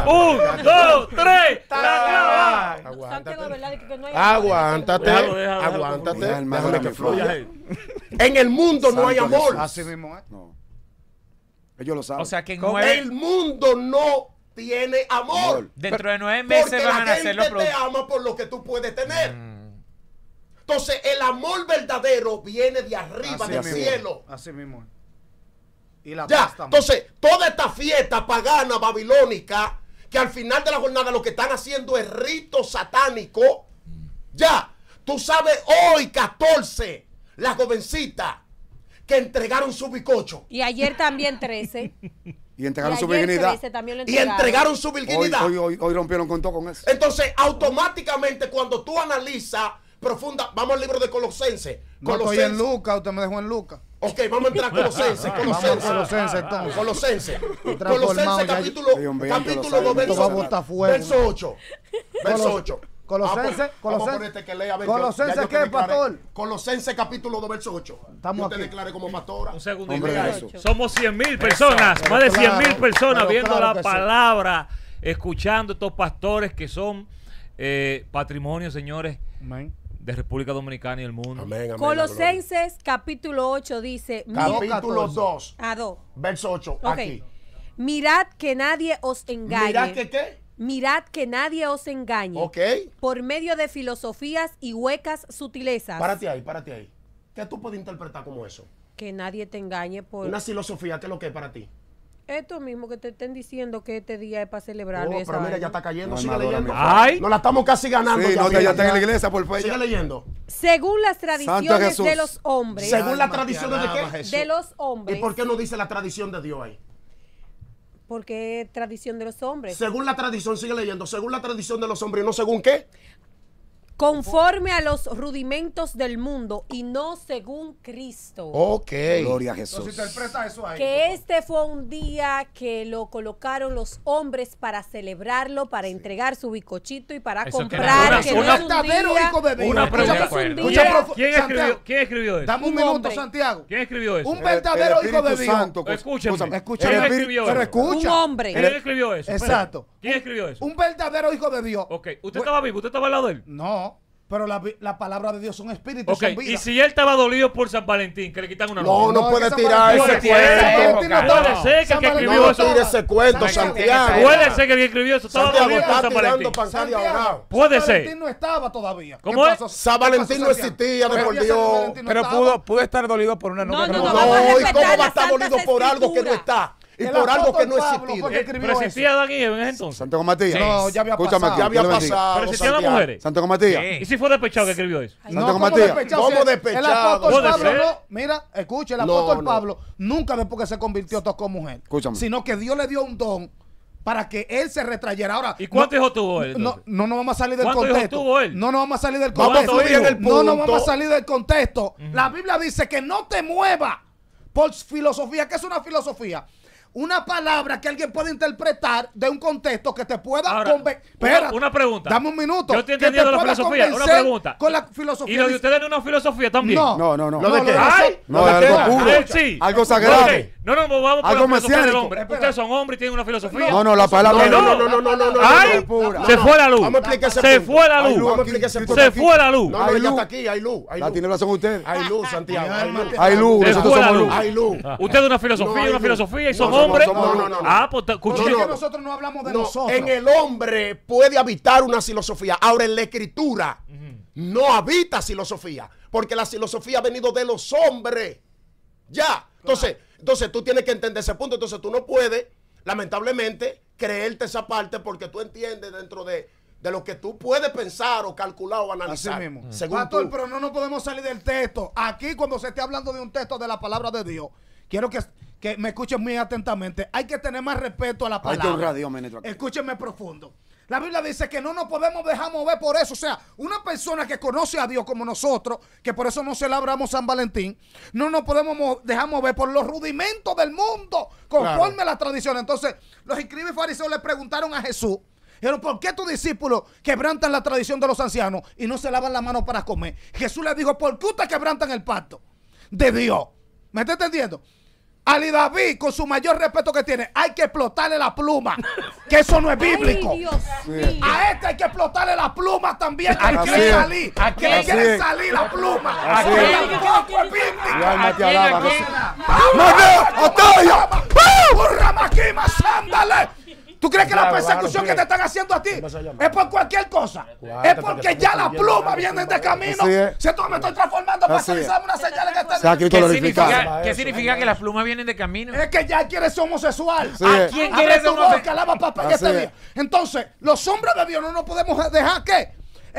Un, dos, tres. Aguántate. Aguántate. Aguántate. que En el mundo no hay amor. Así mismo, es. ¿eh? No. Ellos lo saben. sea que el mundo no tiene amor. Dentro de nueve meses van a nacer los te ama por lo que tú puedes tener. Mm. Entonces, el amor verdadero viene de arriba, del cielo. Así mismo. Y la ya. Entonces, toda esta fiesta pagana babilónica, que al final de la jornada lo que están haciendo es rito satánico. Ya. Tú sabes, hoy 14, la jovencita que entregaron su bicocho. Y ayer también 13. Y entregaron su virginidad. Y entregaron su virginidad. Hoy, hoy, hoy, rompieron con todo con eso. Entonces, automáticamente, cuando tú analizas profunda, vamos al libro de Colosense. No estoy en Luca, usted me dejó en Luca Ok, vamos a entrar a Colosense. Colosense. Colosense, entonces. Colosense. Colosense, capítulo, capítulo 2, verso, verso 8. Verso 8. Colosenses ah, pues, que lea, ¿qué, pastor? Colosenses capítulo 2, verso 8. Estamos como pastora. Un segundo. Somos 100 mil personas, más de 100 mil personas viendo la palabra, escuchando estos pastores que son eh, patrimonio, señores. De República Dominicana y el mundo. Colosenses capítulo 8 dice. Capítulo 2. A 2. Verso 8. Aquí. Mirad que nadie os engañe. Mirad que qué Mirad que nadie os engañe. Por medio de filosofías y huecas sutilezas. Párate ahí, párate ahí. ¿Qué tú puedes interpretar como eso? Que nadie te engañe por... Una filosofía, que es lo que es para ti? Esto mismo que te estén diciendo que este día es para celebrar. No, oh, pero mira, ya está cayendo. Sigue leyendo. Nos la estamos casi ganando. ya, está en la iglesia, por fe. Sigue leyendo. Según las tradiciones de los hombres. Según las tradiciones de qué? De los hombres. ¿Y por qué no dice la tradición de Dios ahí? Porque tradición de los hombres. Según la tradición, sigue leyendo, según la tradición de los hombres, no según qué conforme a los rudimentos del mundo y no según Cristo. Ok. Gloria a Jesús. Entonces, interpreta eso ahí, que este fue un día que lo colocaron los hombres para celebrarlo, para entregar su bicochito y para eso comprar. Que una, no una pregunta. Pues. ¿Quién, escribió, ¿Quién escribió eso? Dame un, minuto, Santiago. ¿Quién escribió eso? Un verdadero hijo de Dios. Santo, pues. escúchame. Escúchame. Pero escucha. Un hombre. ¿Quién escribió eso? Exacto un, escribió eso? Un verdadero hijo de Dios. Ok, ¿usted estaba vivo? ¿Usted estaba al lado de él? No. Pero la palabra de Dios son espíritus, okay. Y si él estaba dolido por San Valentín, que le quitan una No, no, puede tirar ese cuento. Puede ser que que escribió eso. No ese cuento, Santiago. Puede ser que él escribió eso estaba dolido por San Valentín. Puede ser. San Valentín no estaba todavía. ¿Cómo es? San Valentín no existía, de por Dios. Pero pudo estar dolido por una novia. No, no, no. No, ¿y cómo va a estar dolido por algo que no está? y por algo que no existió. Eh, ¿Pero existía Adán y en ese entonces? Santiago Matías. No, ya había pasado. ya había pasado. las mujeres? Santiago Matías. ¿Y si fue despechado que escribió eso? Santo Santiago Matías. ¿Cómo despechado? El apóstol Pablo, mira, escuche, el apóstol Pablo nunca después porque se convirtió tocó mujer. Escúchame. Sino que Dios le dio un don para que él se retrayera. Ahora, ¿Y cuánto hijo tuvo él? No, no nos vamos a salir del contexto. tuvo él? No nos vamos a salir del contexto. No nos vamos a salir del contexto. La Biblia dice que no te muevas por filosofía. ¿Qué es una filosofía? una palabra que alguien puede interpretar de un contexto que te pueda convencer. Una, pregunta. Dame un minuto. Yo estoy entendiendo la filosofía. Una pregunta. Con la filosofía. ¿Y lo de ustedes no es una filosofía también? No, no, no. no. ¿Lo de qué? ¿Algo sagrado? No, no, vamos por Algo hombre. Ustedes son hombres y tienen una filosofía. No, no, la palabra. No, no, no, no, no, no. Ay, se fue la luz. Vamos a explicar ese Se fue la luz. Vamos a explicar Se fue la luz. No, no, está aquí, hay luz. La tiene razón usted. Hay luz, Santiago. Hay luz. Nosotros somos luz. Hay luz. Ah. Ustedes es una filosofía, una filosofía y son hombres. No, no, no. Ah, pues cuchillo. Nosotros no hablamos de nosotros. En el hombre puede habitar una filosofía. Ahora en la escritura no habita filosofía, porque la filosofía ha venido de los hombres. Ya. Entonces, entonces tú tienes que entender ese punto. Entonces tú no puedes, lamentablemente, creerte esa parte porque tú entiendes dentro de, de lo que tú puedes pensar o calcular o analizar. mismo. Según pero no nos podemos salir del texto. Aquí cuando se esté hablando de un texto de la palabra de Dios, quiero que, me escuchen muy atentamente. Hay que tener más respeto a la palabra. Hay que profundo. La Biblia dice que no nos podemos dejar mover por eso. O sea, una persona que conoce a Dios como nosotros, que por eso no se labramos San Valentín, no nos podemos dejar mover por los rudimentos del mundo, conforme a la tradición. Entonces, los y fariseos le preguntaron a Jesús, ¿por qué tus discípulos quebrantan la tradición de los ancianos y no se lavan la mano para comer? Jesús les dijo, ¿por qué ustedes quebrantan el pacto de Dios? ¿Me está entendiendo? Ali David, con su mayor respeto que tiene, hay que explotarle la pluma. Que eso no es bíblico. A este hay que explotarle la pluma también. ¿A quién le ¿A salir la pluma? ¿A ¿Tú crees que la persecución que te están haciendo a ti es por cualquier cosa? es porque, ya las plumas vienen de camino. Si tú me estoy transformando para realizar una señal que está ¿Qué significa, ¿qué significa que las plumas vienen de camino? Es que ya quieres ser homosexual. ¿A quién quieres ser homosexual? Entonces, los hombres de Dios no nos podemos dejar que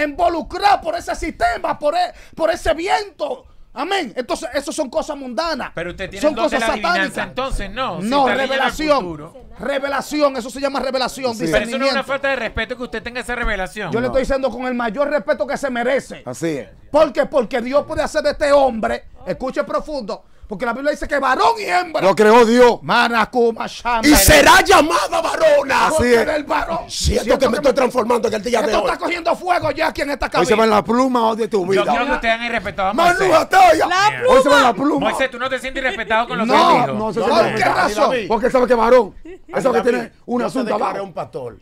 involucrar por ese sistema, por e, ese viento Amén. Entonces, eso son cosas mundanas. Pero usted tiene son cosas satánicas. entonces no. no, revelación. revelación, eso se llama revelación. Pero eso no es una falta de respeto que usted tenga esa revelación. Yo le estoy diciendo con el mayor respeto que se merece. Así es. ¿Por Porque Dios puede hacer de este hombre, escuche profundo, porque la Biblia dice que varón y hembra. Lo creó Dios. Manacuma, Y será llamada varona. Así es. Siento, que, me estoy transformando en el día de hoy. está cogiendo fuego ya aquí en esta cabina. Hoy se va la pluma de tu vida. Yo quiero que ustedes han irrespetado a Moisés. Manu, yeah. Hoy se va la pluma. Moisés, tú no te sientes irrespetado con los no, No, no, se no, ¿Por qué razón? Porque sabe que varón. Eso que tiene un asunto. varón. un pastor.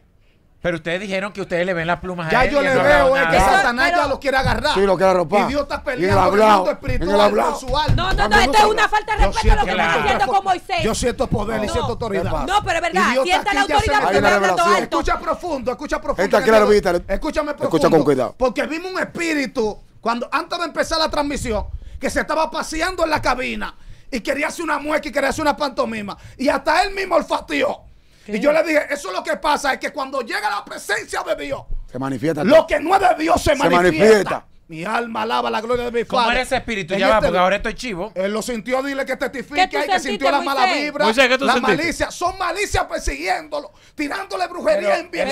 Pero ustedes dijeron que ustedes le ven las plumas ya a él. Ya yo le veo, es que Satanás ya lo quiere agarrar. Sí, lo quiere arropar. Y Dios está peleando con el mundo espiritual con su alma. No, no, no, esto es una falta de respeto a lo que están haciendo con Moisés. Yo siento poder y siento autoridad. No, pero es verdad, sienta la autoridad porque está hablando alto. Escucha profundo, escucha profundo. Escúchame profundo. Escucha con cuidado. Porque vimos un espíritu, cuando antes de empezar la transmisión, que se estaba paseando en la cabina y quería hacer una mueca y quería hacer una pantomima. Y hasta él mismo olfateó. Y yo le dije, eso es lo que pasa, es que cuando llega la presencia de Dios, se manifiesta. Lo que no es de Dios se, manifiesta. Mi alma alaba la gloria de mi Padre. ese espíritu? ya va, este porque ahora estoy chivo. Él lo sintió, dile que testifique que sintió la mala vibra, la Son malicias persiguiéndolo, tirándole brujería en bien.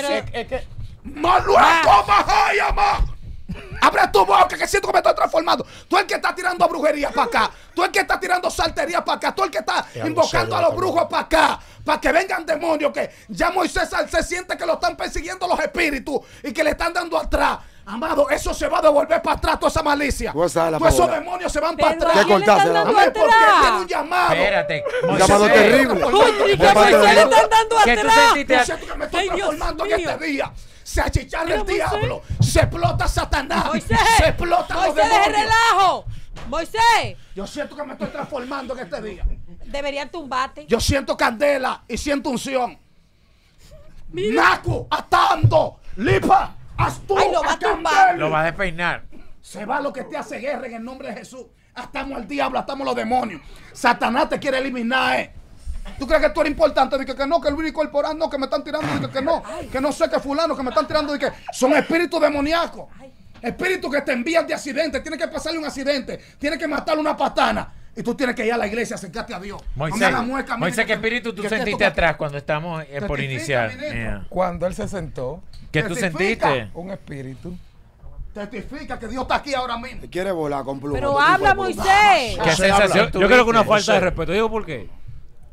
Abre tu boca que siento que me estoy transformando. Tú el que está tirando brujería para acá. Tú el que está tirando saltería para acá. Tú el que está invocando a los brujos para acá. Para que vengan demonios. Que ya Moisés se siente que lo están persiguiendo los espíritus y que le están dando atrás. Amado, eso se va a devolver para atrás, toda esa malicia. Pues esos demonios se van para atrás. ¿Qué ¿por porque tiene un llamado. Espérate. Un llamado terrible. ¿Por qué le están dando atrás. Que Que me estoy transformando en este día se achicharra el diablo, se explota Satanás, se explota los demonios. relajo. Moisés. Yo siento que me estoy transformando en este día. debería tumbarte. Yo siento candela y siento unción. ¡Nacu! atando, lipa, tú lo, va a lo vas a despeinar. Se va lo que te hace guerra en el nombre de Jesús. Atamos al diablo, atamos los demonios. Satanás te quiere eliminar, eh. ¿Tú crees que esto eres importante? Dije que no, que el Corporal no, que me están tirando, dije que no, que no sé qué fulano, que me están tirando, dije que son espíritus demoníacos. Espíritus que te envían de accidente, tiene que pasarle un accidente, tienes que matarle una patana. Y tú tienes que ir a la iglesia, acercarte a Dios. Moisés, Moisés ¿qué espíritu tú sentiste atrás cuando estamos eh, por iniciar? Cuando él se sentó. ¿Qué tú sentiste? Un espíritu testifica que Dios está aquí ahora mismo. Quiere volar con plumas. Pero habla, Moisés. Yo creo que una falta de respeto. Digo, ¿por qué?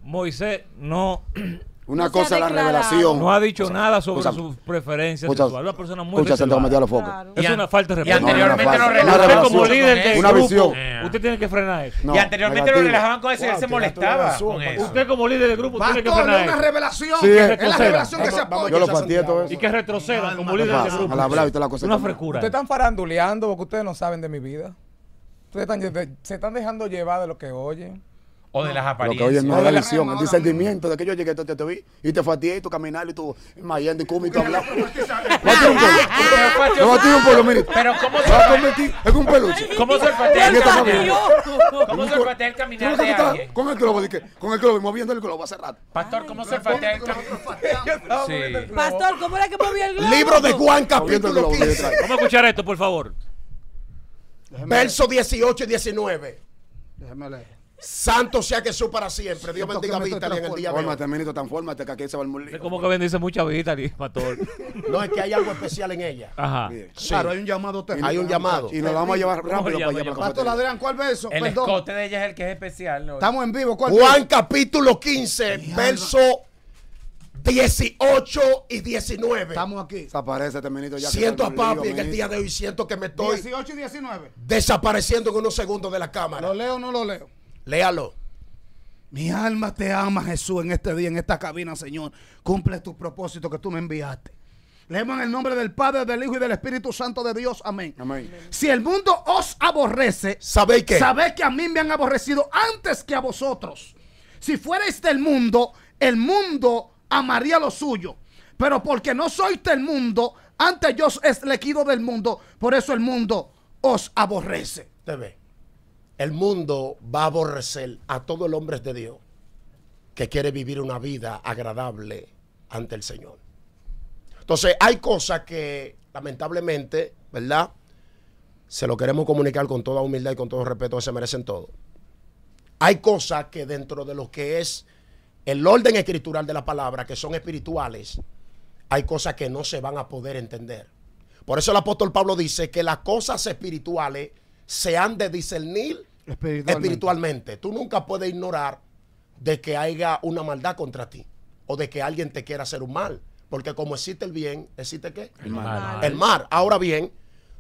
Moisés no Una cosa la revelación. No ha dicho nada sobre sus preferencias sexuales. Una persona muy Es una falta de respeto. Y anteriormente no, no, Usted como líder de una grupo, usted tiene que frenar eso. y anteriormente lo relajaban con eso y él se molestaba con eso. Usted como líder del grupo tiene que frenar una revelación. es la revelación que se apoya. Yo lo partí todo eso. Y que retroceda como líder del grupo. Una frescura. Ustedes están faranduleando porque ustedes no saben de mi vida. Ustedes se están dejando llevar de lo que oyen o de las apariencias. Lo que no es la visión, el discernimiento de que yo llegué, te, te vi y te fatigué y tu caminar y tú mayando y cómo y tú hablar. No va a un pueblo, mire. Pero cómo se un peluche. ¿Cómo se olfatea el caminar? ¿Cómo se olfatea el caminar Con el globo, con el globo moviendo el globo hace rato. Pastor, ¿cómo se olfatea el caminar? Pastor, ¿cómo era que movía el globo? Libro de Juan capítulo 15. Vamos a escuchar esto, por favor. Verso 18 y 19. Déjame leer. Santo sea Jesús para siempre. Dios bendiga a Vitali en el día de hoy. Fórmate, tan fórmate que aquí se va el molino. Es como que bendice mucha a pastor. No, es que hay algo especial en ella. Ajá. Sí. Claro, hay un llamado terrible. Hay un llamado. Y nos vamos a llevar rápido para allá. Pastor Adrián, ¿cuál verso? El Perdón. escote de ella es el que es especial. ¿no? Estamos en vivo. ¿Cuál Juan capítulo 15, verso 18 y 19. Estamos aquí. Desaparece terminito. Este siento a papi en el día de hoy, siento que me estoy... 18 y 19. Desapareciendo en unos segundos de la cámara. ¿Lo leo o no lo leo? Léalo. Mi alma te ama, Jesús, en este día, en esta cabina, Señor. Cumple tu propósito que tú me enviaste. Leemos en el nombre del Padre, del Hijo y del Espíritu Santo de Dios. Amén. Amén. Si el mundo os aborrece, sabéis que sabéis que a mí me han aborrecido antes que a vosotros. Si fuerais del mundo, el mundo amaría lo suyo. Pero porque no sois del mundo, antes yo es elegido del mundo, por eso el mundo os aborrece. Te ve el mundo va a aborrecer a todo el hombre de Dios que quiere vivir una vida agradable ante el Señor. Entonces, hay cosas que lamentablemente, ¿verdad? Se lo queremos comunicar con toda humildad y con todo respeto que se merecen todo. Hay cosas que dentro de lo que es el orden escritural de la palabra, que son espirituales, hay cosas que no se van a poder entender. Por eso el apóstol Pablo dice que las cosas espirituales se han de discernir espiritualmente. Tú nunca puedes ignorar de que haya una maldad contra ti o de que alguien te quiera hacer un mal. Porque como existe el bien, ¿existe qué? El mar. El Ahora bien,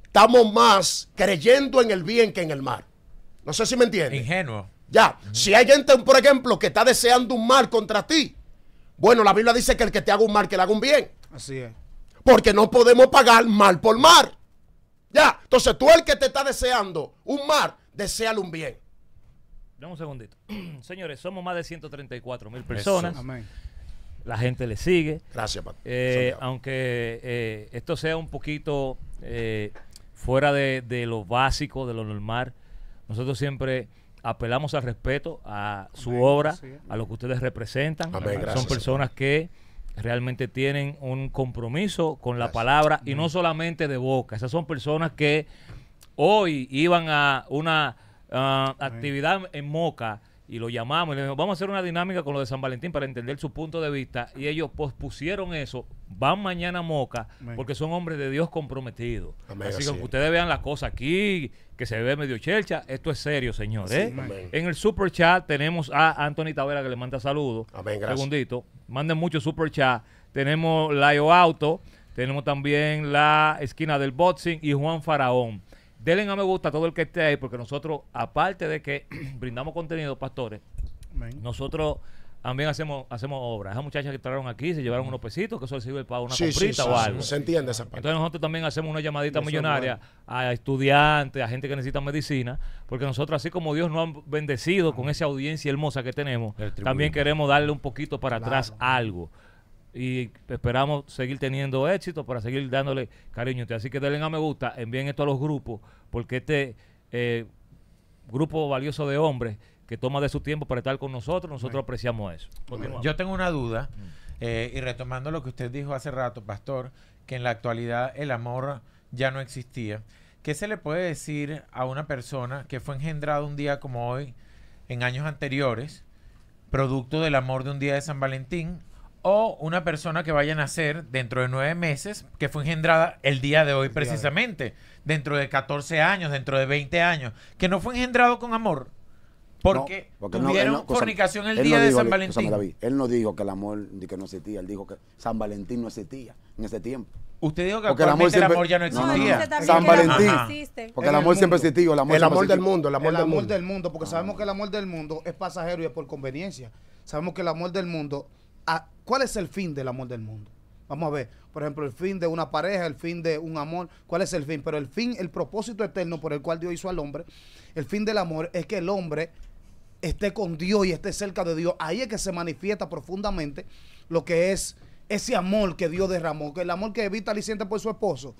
estamos más creyendo en el bien que en el mar. No sé si me entiendes. Ingenuo. Ya, si hay gente, por ejemplo, que está deseando un mal contra ti, bueno, la Biblia dice que el que te haga un mal, que le haga un bien. Así es. Porque no podemos pagar mal por mar Ya, entonces tú el que te está deseando un mal, deséale un bien. Dame un segundito. Señores, somos más de 134 mil personas. Amén. La gente le sigue. Gracias, Pat. Eh, aunque eh, esto sea un poquito eh, fuera de, lo básico, de lo normal, nosotros siempre apelamos al respeto a su obra, a lo que ustedes representan. Son personas que realmente tienen un compromiso con la palabra y no solamente de boca. Esas son personas que hoy iban a una actividad en Moca y lo llamamos y le vamos a hacer una dinámica con lo de San Valentín para entender su punto de vista. Y ellos pospusieron eso, van mañana a Moca, porque son hombres de Dios comprometidos. así, que ustedes vean la cosa aquí, que se ve medio chelcha, esto es serio, señores. ¿eh? En el super chat tenemos a Anthony Tavera que le manda saludos. Segundito, manden mucho super chat. Tenemos Layo Auto, tenemos también la esquina del boxing y Juan Faraón. Denle a me gusta a todo el que esté ahí, porque nosotros, aparte de que brindamos contenido, pastores, nosotros también hacemos, hacemos obras. Esas muchachas que entraron aquí se llevaron unos pesitos, que eso sirve para una comprita o sí, algo. Se entiende esa parte. Entonces nosotros también hacemos una llamadita millonaria a estudiantes, a gente que necesita medicina, porque nosotros así como Dios nos ha bendecido con esa audiencia hermosa que tenemos, también queremos darle un poquito para atrás algo y esperamos seguir teniendo éxito para seguir dándole cariño a Así que denle a me gusta, envíen esto a los grupos, porque este eh, grupo valioso de hombres que toma de su tiempo para estar con nosotros, nosotros apreciamos eso. yo tengo una duda, mm. eh, y retomando lo que usted dijo hace rato, Pastor, que en la actualidad el amor ya no existía. ¿Qué se le puede decir a una persona que fue engendrada un día como hoy, en años anteriores, producto del amor de un día de San Valentín, o una persona que vaya a nacer dentro de nueve meses, que fue engendrada el día de hoy precisamente, dentro de 14 años, dentro de 20 años, que no fue engendrado con amor, porque, tuvieron fornicación el día de San Valentín. él no dijo que el amor que no existía, él dijo que San Valentín no existía en ese tiempo. Usted dijo que el amor, ya no existía. San Valentín. Porque el, amor siempre existió. El amor, del mundo. El amor, del, mundo. Porque sabemos ah. que el amor del mundo es pasajero y es por conveniencia. Sabemos que el amor del mundo ¿Cuál es el fin del amor del mundo? Vamos a ver, por ejemplo, el fin de una pareja, el fin de un amor, ¿cuál es el fin? Pero el fin, el propósito eterno por el cual Dios hizo al hombre, el fin del amor es que el hombre esté con Dios y esté cerca de Dios. Ahí es que se manifiesta profundamente lo que es ese amor que Dios derramó, que el amor que le siente por su esposo,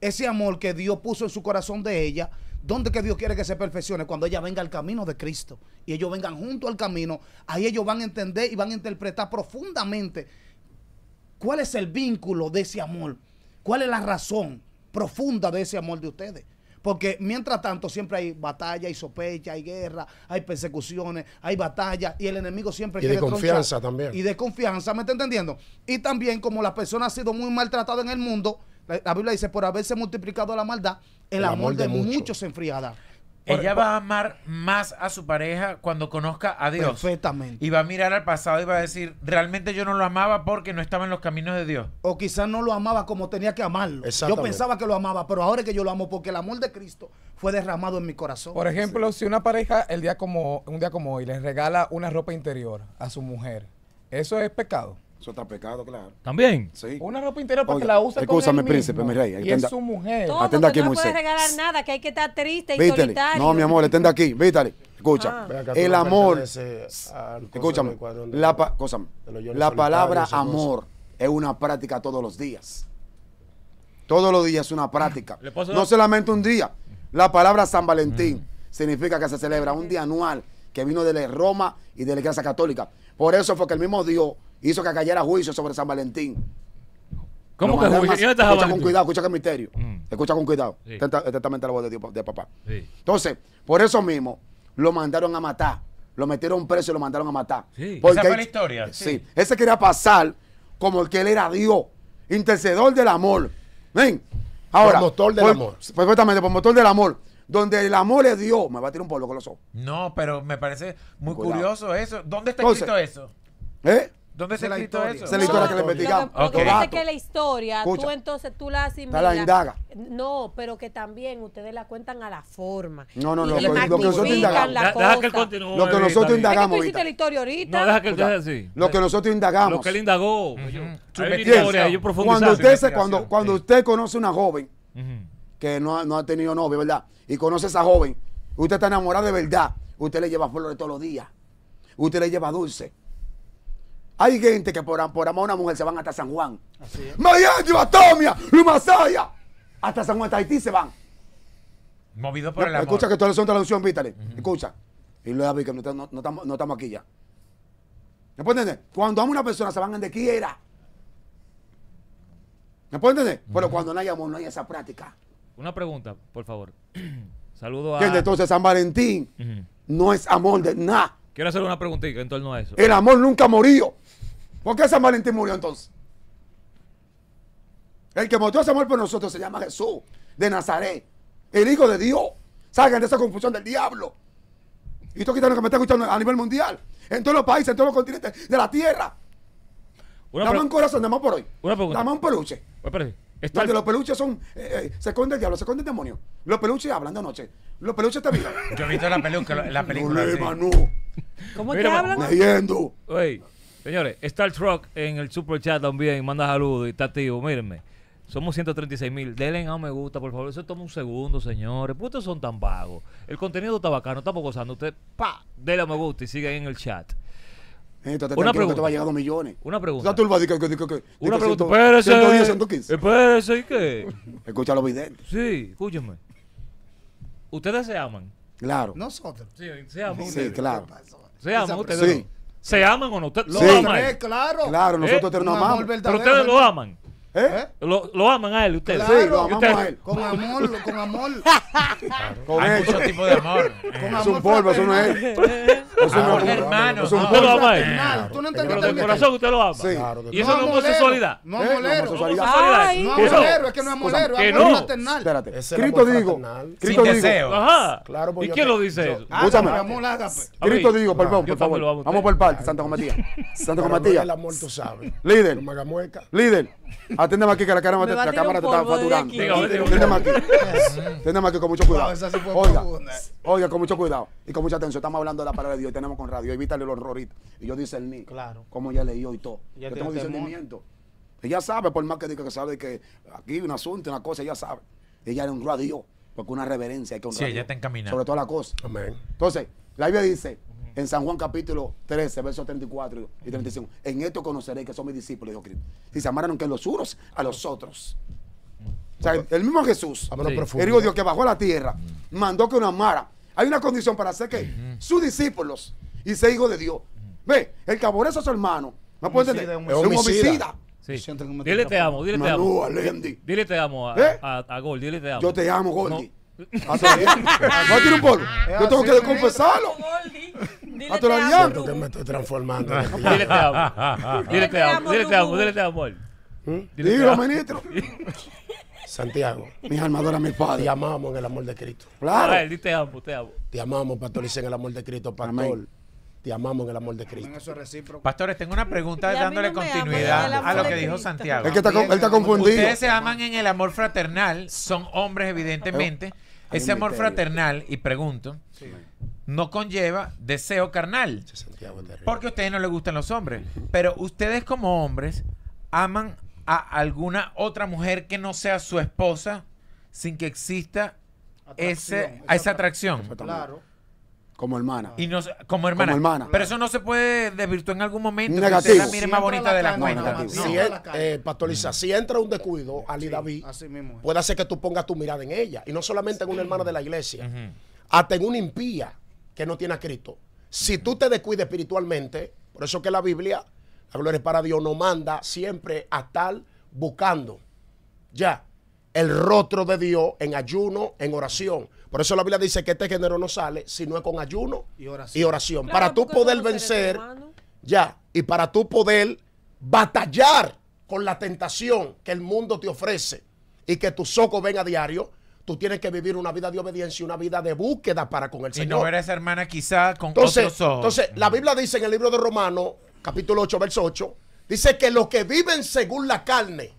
ese amor que Dios puso en su corazón de ella, ¿Dónde que Dios quiere que se perfeccione? Cuando ella venga al camino de Cristo y ellos vengan junto al camino, ahí ellos van a entender y van a interpretar profundamente cuál es el vínculo de ese amor, cuál es la razón profunda de ese amor de ustedes. Porque mientras tanto siempre hay batalla, hay sospecha, hay guerra, hay persecuciones, hay batalla y el enemigo siempre y de confianza también. Y de confianza, ¿me está entendiendo? Y también como la persona ha sido muy maltratada en el mundo, la, Biblia dice, por haberse multiplicado la maldad, el, amor, de, muchos se enfriará. Ella va a amar más a su pareja cuando conozca a Dios. Perfectamente. Y va a mirar al pasado y va a decir, realmente yo no lo amaba porque no estaba en los caminos de Dios. O quizás no lo amaba como tenía que amarlo. Yo pensaba que lo amaba, pero ahora es que yo lo amo porque el amor de Cristo fue derramado en mi corazón. Por ejemplo, si una pareja el día como un día como hoy les regala una ropa interior a su mujer, eso es pecado. Eso está pecado, claro. ¿También? Sí. Una ropa interior para que la use Escúchame, príncipe, mi rey. Y es su mujer. no puede regalar nada, que hay que estar triste y No, mi amor, atenda aquí. Vítale. Escucha. Ah. El amor. Escúchame. la, palabra amor es una práctica todos los días. Todos los días es una práctica. No solamente un día. La palabra San Valentín mm. significa que se celebra un día anual que vino de Roma y de la Iglesia Católica. Por eso fue que el mismo Dios hizo que cayera juicio sobre San Valentín. ¿Cómo que juicio? Escucha con cuidado, escucha que es misterio. Mm. Escucha con cuidado. Sí. Este este metiendo la voz de, Dios, de papá. Entonces, por eso mismo, lo mandaron a matar. Lo metieron preso y lo mandaron a matar. Sí. Porque, Esa fue la historia. Sí. Ese quería pasar como el que él era Dios. Intercedor del amor. Ven. Ahora. Promotor del amor. Perfectamente, promotor del amor donde el amor es Dios, me va a tirar un polvo con los ojos. No, pero me parece muy curioso eso. ¿Dónde está escrito eso? ¿Eh? ¿Dónde se ha escrito eso? Esa es la historia que le investigamos. Lo dice que la historia, tú entonces tú la asimilas. La indaga. No, pero que también ustedes la cuentan a la forma. No, no, no. lo, que nosotros indagamos. deja que él continúe. Lo que nosotros indagamos. ¿Es la historia ahorita? No, deja que él te así. Lo que nosotros indagamos. Lo que él indagó. yo Cuando usted, cuando, cuando usted conoce una joven que no, no ha tenido novio, ¿verdad? Y conoce a esa joven, usted está enamorado de verdad. Usted le lleva flores todos los días. Usted le lleva dulce hay gente que por, amor a una mujer se van hasta San Juan. Así es. Miami, Batomia, Lumasaya. Hasta San Juan, hasta Haití se van. Movido por el amor. Escucha que todos son traducción, Vítale. Escucha. Y luego vi que no estamos aquí ya. ¿Me puedes entender? Cuando a una persona se van donde quiera. ¿Me puedes entender? Pero cuando no hay amor, no hay esa práctica. Una pregunta, por favor. Saludo a. Entonces, San Valentín no es amor de nada. Quiero hacer una preguntita en torno a eso. El amor nunca morido. ¿Por qué San Valentín murió entonces? El que mostró ese amor por nosotros se llama Jesús de Nazaret, el Hijo de Dios. Salgan de esa confusión del diablo. Y tú que me está escuchando a nivel mundial, en todos los países, en todos los continentes de la tierra. Una dame un corazón, dame por hoy. Una pregunta. Dame un peluche. Donde los peluches son. Eh, eh, se esconde el diablo, se esconde el demonio. Los peluches hablan de noche. Los peluches están vivos. Yo he visto la, la película. ¿Cómo Mira, te hablan? Leyendo. Oye. Señores, Star truck en el super chat también, manda saludos y está activo, mírenme. Somos 136 mil. Denle a un me gusta, por favor. Eso toma un segundo, señores. ¿Por qué son tan vagos? El contenido está bacano, estamos gozando. Usted, pa, denle a me gusta y sigue ahí en el chat. una pregunta. va a llegar a millones. Una pregunta. una pregunta. Espérese. 110, 115. Espérese, ¿y qué? Escucha los videntes. Sí, escúchenme. ¿Ustedes se aman? Claro. Nosotros. Sí, se aman. Sí, claro. Se aman ustedes. ¿Se aman o no? sí. aman? Claro, claro nosotros eh, te amamos. Pero ustedes lo aman. ¿Eh? ¿Eh? Lo, lo, aman a él ustedes. sí, lo amamos a él. Con amor, con amor. Claro. Con Hay muchos tipos de amor. Con es un polvo, eso no es. Ah, eso Es es hermano. Es un polvo, ama él. Tú no entendiste. Pero el corazón usted lo ama. y eso no es homosexualidad. No es molero. No es molero, es que no es molero. Es amor maternal. Espérate. Cristo digo. Cristo digo. Ajá. Pues ¿Y quién lo dice eso? Escúchame. Pues. Cristo digo, perdón, por favor. Vamos por parte, Santa Comatías. Santa Comatías. El amor tú sabes. Líder. Líder aténdeme aquí que la, cámara te está faturando. aquí. aquí. aquí con mucho cuidado. Oiga, oiga, con mucho cuidado y con mucha atención. Estamos hablando de la palabra de Dios y tenemos con radio. Evítale los horroritos Y yo dice el ni. Claro. Como ya leí y todo. yo tengo discernimiento. Ella sabe, por más que diga que sabe que aquí hay un asunto, una cosa, ella sabe. Ella honró a Dios. Porque una reverencia hay que honrar. Sí, ella Sobre toda la cosa. Amén. Entonces, la Biblia dice, en San Juan capítulo 13, versos 34 y 35. En esto conoceréis que son mis discípulos, dijo Cristo. Si se amaron que los unos a los otros. O sea, el mismo Jesús, el hijo Dios que bajó a la tierra, mandó que uno amara. Hay una condición para hacer que sus discípulos y ser hijo de Dios. Ve, el que aborrece a su hermano, no puede entender, es un homicida. Dile te amo, dile te amo. Dile te amo a, ¿Eh? a, dile te amo. Yo te amo, Goldie. Ah, no. tiene un polvo. Yo tengo que confesarlo. Dile que me estoy transformando. dile te amo. Dile te amo, ¿Mm? dile te amo, dile te amo. Dilo, ministro. Santiago, mis armadores, mis padres. Te amamos en el amor de Cristo. Claro. te amo, te amo. Te amamos, pastor. Dice en el amor de Cristo, pastor. Te amamos en el amor de Cristo. Eso recíproco. Pastores, tengo una pregunta dándole continuidad a lo que dijo Santiago. Es que está, él está confundido. Ustedes se aman en el amor fraternal, son hombres, evidentemente. Ese amor fraternal, y pregunto, sí no conlleva deseo carnal. Porque a ustedes no les gustan los hombres. Pero ustedes como hombres aman a alguna otra mujer que no sea su esposa sin que exista ese, esa, atracción. Claro. Como hermana. Y no, como hermana. hermana. Pero eso no se puede desvirtuar en algún momento. Negativo. la mire más bonita de la cuenta. si, eh, pastoriza, si entra un descuido, Ali David, puede hacer que tú pongas tu mirada en ella. Y no solamente en una hermana de la iglesia. Hasta en una impía que no tiene a Cristo. Si tú te descuides espiritualmente, por eso que la Biblia, la gloria es para Dios, nos manda siempre a estar buscando ya el rostro de Dios en ayuno, en oración. Por eso la Biblia dice que este género no sale si no es con ayuno y oración. para tú poder vencer, ya, y para tú poder batallar con la tentación que el mundo te ofrece y que tus ojos venga a diario, Tú tienes que vivir una vida de obediencia una vida de búsqueda para con el Señor. Y no eres hermana quizá con otros ojos. Entonces, la Biblia dice en el libro de Romanos, capítulo 8, verso 8, dice que los que viven según la carne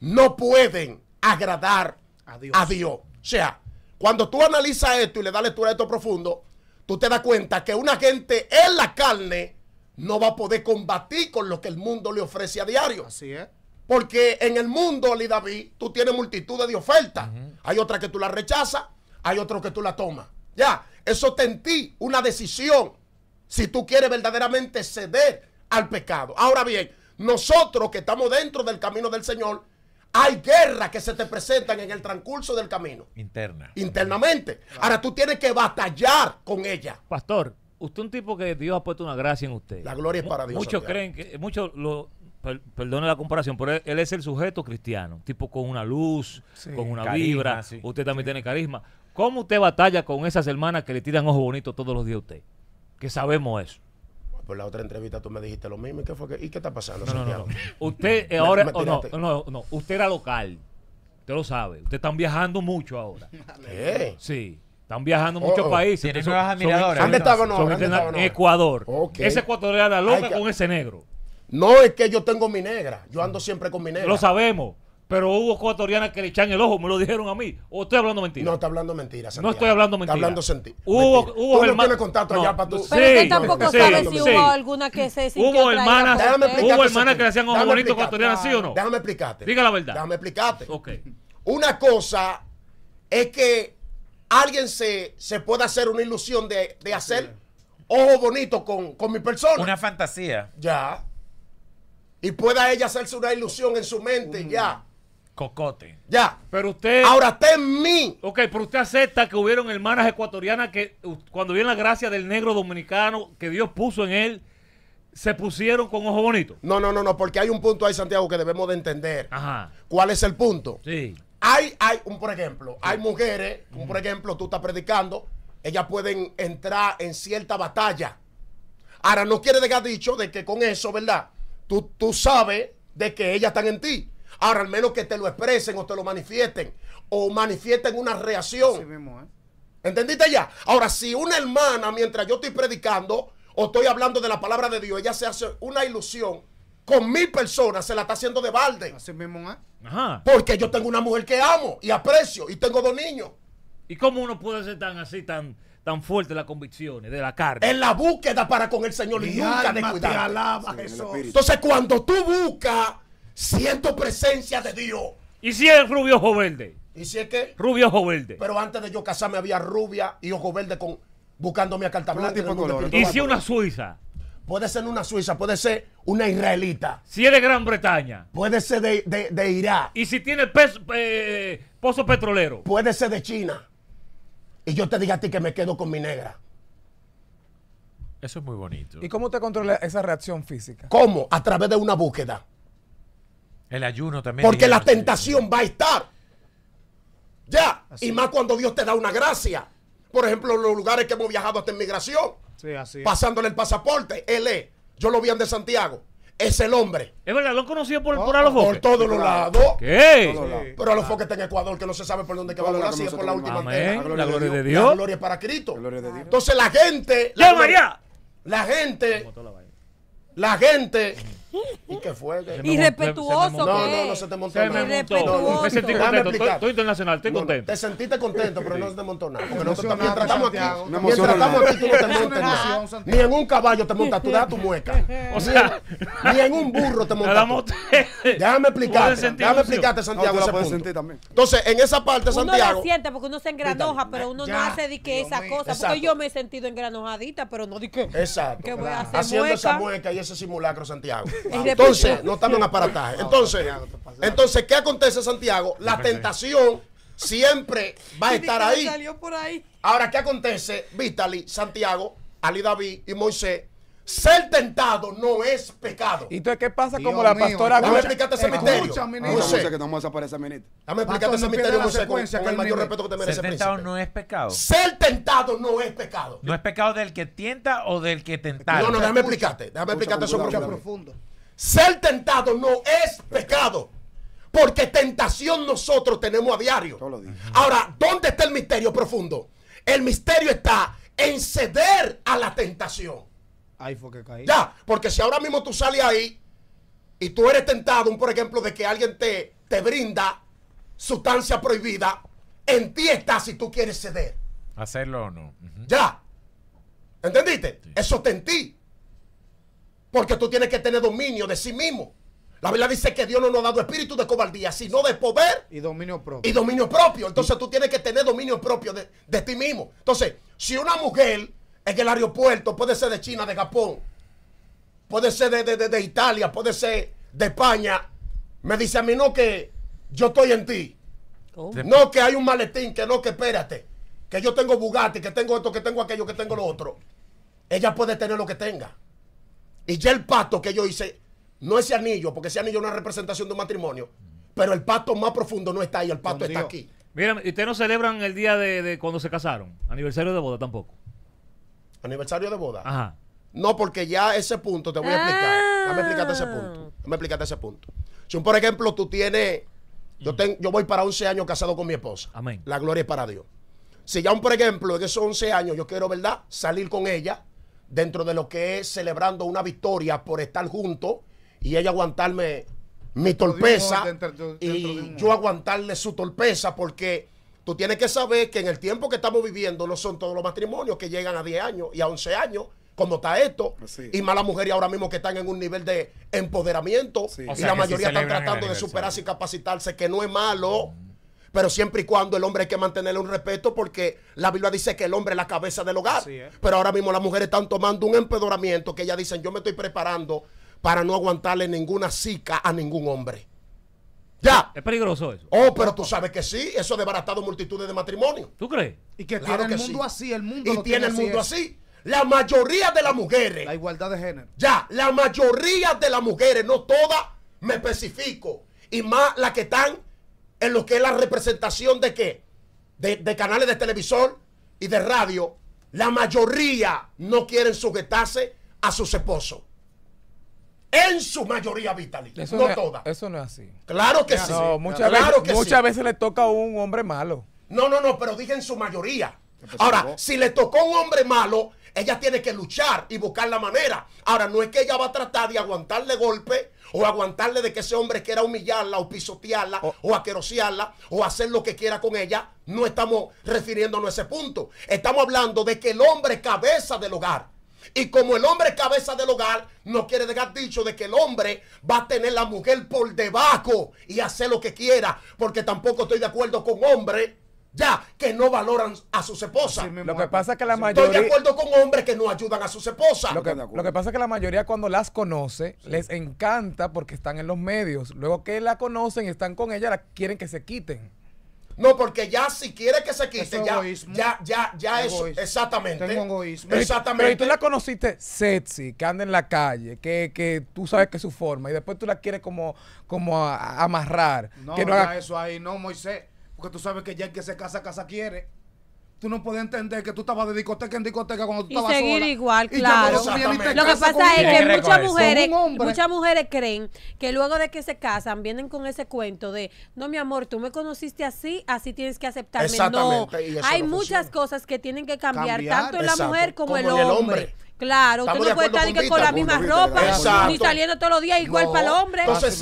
no, pueden agradar a Dios. O sea, cuando tú analizas esto y le das lectura a esto profundo, tú te das cuenta que una gente en la carne no va a poder combatir con lo que el mundo le ofrece a diario. Así es. Porque en el mundo, Ali David, tú tienes multitud de ofertas. Hay otra que tú la rechazas, hay otro que tú la tomas. Ya, eso está en ti, una decisión. Si tú quieres verdaderamente ceder al pecado. Ahora bien, nosotros que estamos dentro del camino del Señor, hay guerras que se te presentan en el transcurso del camino. Interna. Internamente. Ahora tú tienes que batallar con ella. Pastor, usted es un tipo que Dios ha puesto una gracia en usted. La gloria es para Dios. Muchos creen que, muchos lo, perdone la comparación, pero él, es el sujeto cristiano, tipo con una luz, con una vibra, usted también tiene carisma. ¿Cómo usted batalla con esas hermanas que le tiran ojo bonito todos los días a usted? Que sabemos eso. Por la otra entrevista tú me dijiste lo mismo. ¿Y qué, fue está pasando, no, no, no, Usted eh, ahora... Oh, no, no, no. Usted era local. Usted lo sabe. Usted están viajando mucho ahora. ¿Qué? Sí. Están viajando muchos oh, oh. países. nuevas admiradoras. Ecuador. ¿ese ecuatoriano era loca con ese negro. No es que yo tengo mi negra, yo ando siempre con mi negra. Lo sabemos. Pero hubo ecuatorianas que le echan el ojo, me lo dijeron a mí. ¿O estoy hablando mentira? No, está hablando mentira. No estoy hablando mentira. Está hablando sentido. Hubo, hubo Tú no contacto allá para tú. Pero usted tampoco sabe si hubo alguna que se sintió Hubo hermanas, hubo hermanas que le hacían ojo bonito ecuatorianas, ¿sí o no? Déjame explicarte. Diga la verdad. Déjame explicarte. Ok. Una cosa es que alguien se, se pueda hacer una ilusión de, de hacer ojo bonito con, con mi persona. Una fantasía. Ya y pueda ella hacerse una ilusión en su mente, ya. Cocote. Ya. Pero usted. Ahora está en mí. Ok, pero usted acepta que hubieron hermanas ecuatorianas que uh, cuando vieron la gracia del negro dominicano que Dios puso en él, se pusieron con ojo bonito. No, no, no, no, porque hay un punto ahí, Santiago, que debemos de entender. Ajá. ¿Cuál es el punto? Sí. Hay, hay, un por ejemplo, hay mujeres, un por ejemplo, tú estás predicando, ellas pueden entrar en cierta batalla. Ahora, no quiere dejar dicho de que con eso, ¿verdad? tú, sabes de que ellas están en ti. Ahora, al menos que te lo expresen o te lo manifiesten o manifiesten una reacción. Así mismo, ¿eh? ¿Entendiste ya? Ahora, si una hermana, mientras yo estoy predicando o estoy hablando de la palabra de Dios, ella se hace una ilusión con mil personas, se la está haciendo de balde. Así mismo, ¿eh? Ajá. Porque yo tengo una mujer que amo y aprecio y tengo dos niños. ¿Y cómo uno puede ser tan así, tan tan fuerte las convicciones de la carne. En la búsqueda para con el Señor y nunca descuidar. alaba, Jesús. Entonces, cuando tú buscas, siento presencia de Dios. ¿Y si es rubio ojo verde? ¿Y si es qué? Rubio ojo verde. Pero antes de yo casarme había rubia y ojo verde con buscándome a carta ¿Y si una suiza? Puede ser una suiza, puede ser una israelita. Si es de Gran Bretaña. Puede ser de, de, Irak. ¿Y si tiene eh, pozo petrolero? Puede ser de China y yo te diga a ti que me quedo con mi negra. Eso es muy bonito. ¿Y cómo te controla esa reacción física? ¿Cómo? A través de una búsqueda. El ayuno también. Porque la tentación va a estar. Ya. Y más cuando Dios te da una gracia. Por ejemplo, los lugares que hemos viajado hasta inmigración. Sí, así. Pasándole el pasaporte. Él es. Yo lo vi en de Santiago es el hombre. Es verdad, lo han conocido por, A ah, los Alofoque. Por todos los lados. ¿Qué? Por A los Pero está en Ecuador, que no se sabe por dónde que va a lograr, es por la última antena. La gloria, de, Dios. La gloria para Cristo. La de Dios. Entonces la gente. La, María! la gente. La gente. ¿Y qué fue? Irrespetuoso. No, no, no se te montó nada. Me sentí contento. Estoy, internacional, estoy contento. te sentiste contento, pero no se te montó nada. Porque nosotros mientras estamos aquí, mientras estamos aquí, tú no te montas Ni en un caballo te montas, tú das tu mueca. O sea, ni en un burro te montas. Déjame explicarte. Déjame explicarte, Santiago, Entonces, en esa parte, Santiago. Uno siente porque uno se engranoja, pero uno no hace de que esa cosa. Porque yo me he sentido Engranojadita pero no di que. Exacto. Haciendo esa mueca y ese simulacro, Santiago. Entonces, no estamos en aparataje. Entonces, entonces, ¿qué acontece, Santiago? La tentación siempre va a estar ahí. Ahora, ¿qué acontece, Vitaly, Santiago, Ali David y Moisés? Ser tentado no es pecado. ¿Y entonces qué pasa como la pastora Dame explicarte ese misterio. Dame explicarte ese misterio, con, con el mayor respeto que te merece. Ser tentado no es pecado. Ser tentado no es pecado. ¿No es pecado del que tienta o del que tenta? No, no, déjame explicarte. Déjame explicarte eso profundo. Ser tentado no es pecado. Porque tentación nosotros tenemos a diario. Ahora, ¿dónde está el misterio profundo? El misterio está en ceder a la tentación. Ahí fue que caí. Ya, porque si ahora mismo tú sales ahí y tú eres tentado, por ejemplo, de que alguien te, te brinda sustancia prohibida, en ti está si tú quieres ceder. Hacerlo o no. Ya. ¿Entendiste? Eso está en ti. Porque tú tienes que tener dominio de sí mismo. La Biblia dice que Dios no nos ha dado espíritu de cobardía, sino de poder y dominio propio. Y dominio propio. Entonces tú tienes que tener dominio propio de, ti mismo. Entonces, si una mujer en el aeropuerto, puede ser de China, de Japón, puede ser de, Italia, puede ser de España, me dice a mí no que yo estoy en ti. No que hay un maletín, que no, que espérate, que yo tengo Bugatti, que tengo esto, que tengo aquello, que tengo lo otro. Ella puede tener lo que tenga. Y ya el pacto que yo hice, no ese anillo, porque ese anillo es una representación de un matrimonio, pero el pacto más profundo no está ahí, el pacto está aquí. Mira, ustedes no celebran el día de, cuando se casaron? Aniversario de boda tampoco. ¿Aniversario de boda? Ajá. No, porque ya ese punto te voy a explicar. Dame ah. ese punto. Dame explicarte ese punto. Si, por ejemplo, tú tienes. Yo, mm. yo voy para 11 años casado con mi esposa. Amén. La gloria es para Dios. Si ya, un, por ejemplo, de esos 11 años yo quiero, ¿verdad? Salir con ella dentro de lo que es celebrando una victoria por estar juntos y ella aguantarme mi torpeza y yo aguantarle su torpeza porque tú tienes que saber que en el tiempo que estamos viviendo no son todos los matrimonios que llegan a 10 años y a 11 años como está esto y y malas mujeres ahora mismo que están en un nivel de empoderamiento y la mayoría están tratando de superarse y capacitarse que no es malo pero siempre y cuando el hombre hay que mantenerle un respeto porque la Biblia dice que el hombre es la cabeza del hogar. Pero ahora mismo las mujeres están tomando un empedoramiento que ellas dicen, yo me estoy preparando para no aguantarle ninguna cica a ningún hombre. Ya. Es peligroso eso. Oh, pero tú sabes que sí, eso ha desbaratado multitudes de matrimonios. ¿Tú crees? Y que tiene el mundo así, el mundo Y tiene, el mundo así. así. La mayoría de las mujeres. La igualdad de género. Ya, la mayoría de las mujeres, no todas, me especifico. Y más las que están en lo que es la representación de qué? De, canales de televisor y de radio, la mayoría no quieren sujetarse a sus esposos. En su mayoría, Vitaly Eso no, todas. Eso no es así. Claro que sí. muchas, veces le toca a un hombre malo. No, no, no, pero dije en su mayoría. Ahora, si le tocó a un hombre malo, ella tiene que luchar y buscar la manera. Ahora, no es que ella va a tratar de aguantarle golpe o aguantarle de que ese hombre quiera humillarla o pisotearla oh. o aquerosearla o hacer lo que quiera con ella. No estamos refiriéndonos a ese punto. Estamos hablando de que el hombre cabeza del hogar. Y como el hombre cabeza del hogar, no quiere dejar dicho de que el hombre va a tener la mujer por debajo y hacer lo que quiera, porque tampoco estoy de acuerdo con hombre ya que no valoran a sus esposas. lo que pasa que la mayoría... Estoy de acuerdo con hombres que no ayudan a sus esposas. Lo que, pasa es que la mayoría cuando las conoce, les encanta porque están en los medios. Luego que la conocen y están con ella, la quieren que se quiten. No, porque ya si quiere que se quite, ya, ya, ya, eso, exactamente. Exactamente. Pero y tú la conociste sexy, que anda en la calle, que, que tú sabes que es su forma, y después tú la quieres como, como amarrar. No, no eso ahí no, Moisés. Porque tú sabes que ya el que se casa, casa quiere. Tú no puedes entender que tú estabas de discoteca en discoteca cuando tú estabas y seguir igual, claro. Lo que pasa es que muchas mujeres, muchas mujeres creen que luego de que se casan vienen con ese cuento de, no, mi amor, tú me conociste así, así tienes que aceptarme. No, hay muchas cosas que tienen que cambiar, tanto en la mujer como, el hombre. Claro, usted no puede estar con, con la misma ropa, ni saliendo todos los días igual para el hombre. Entonces,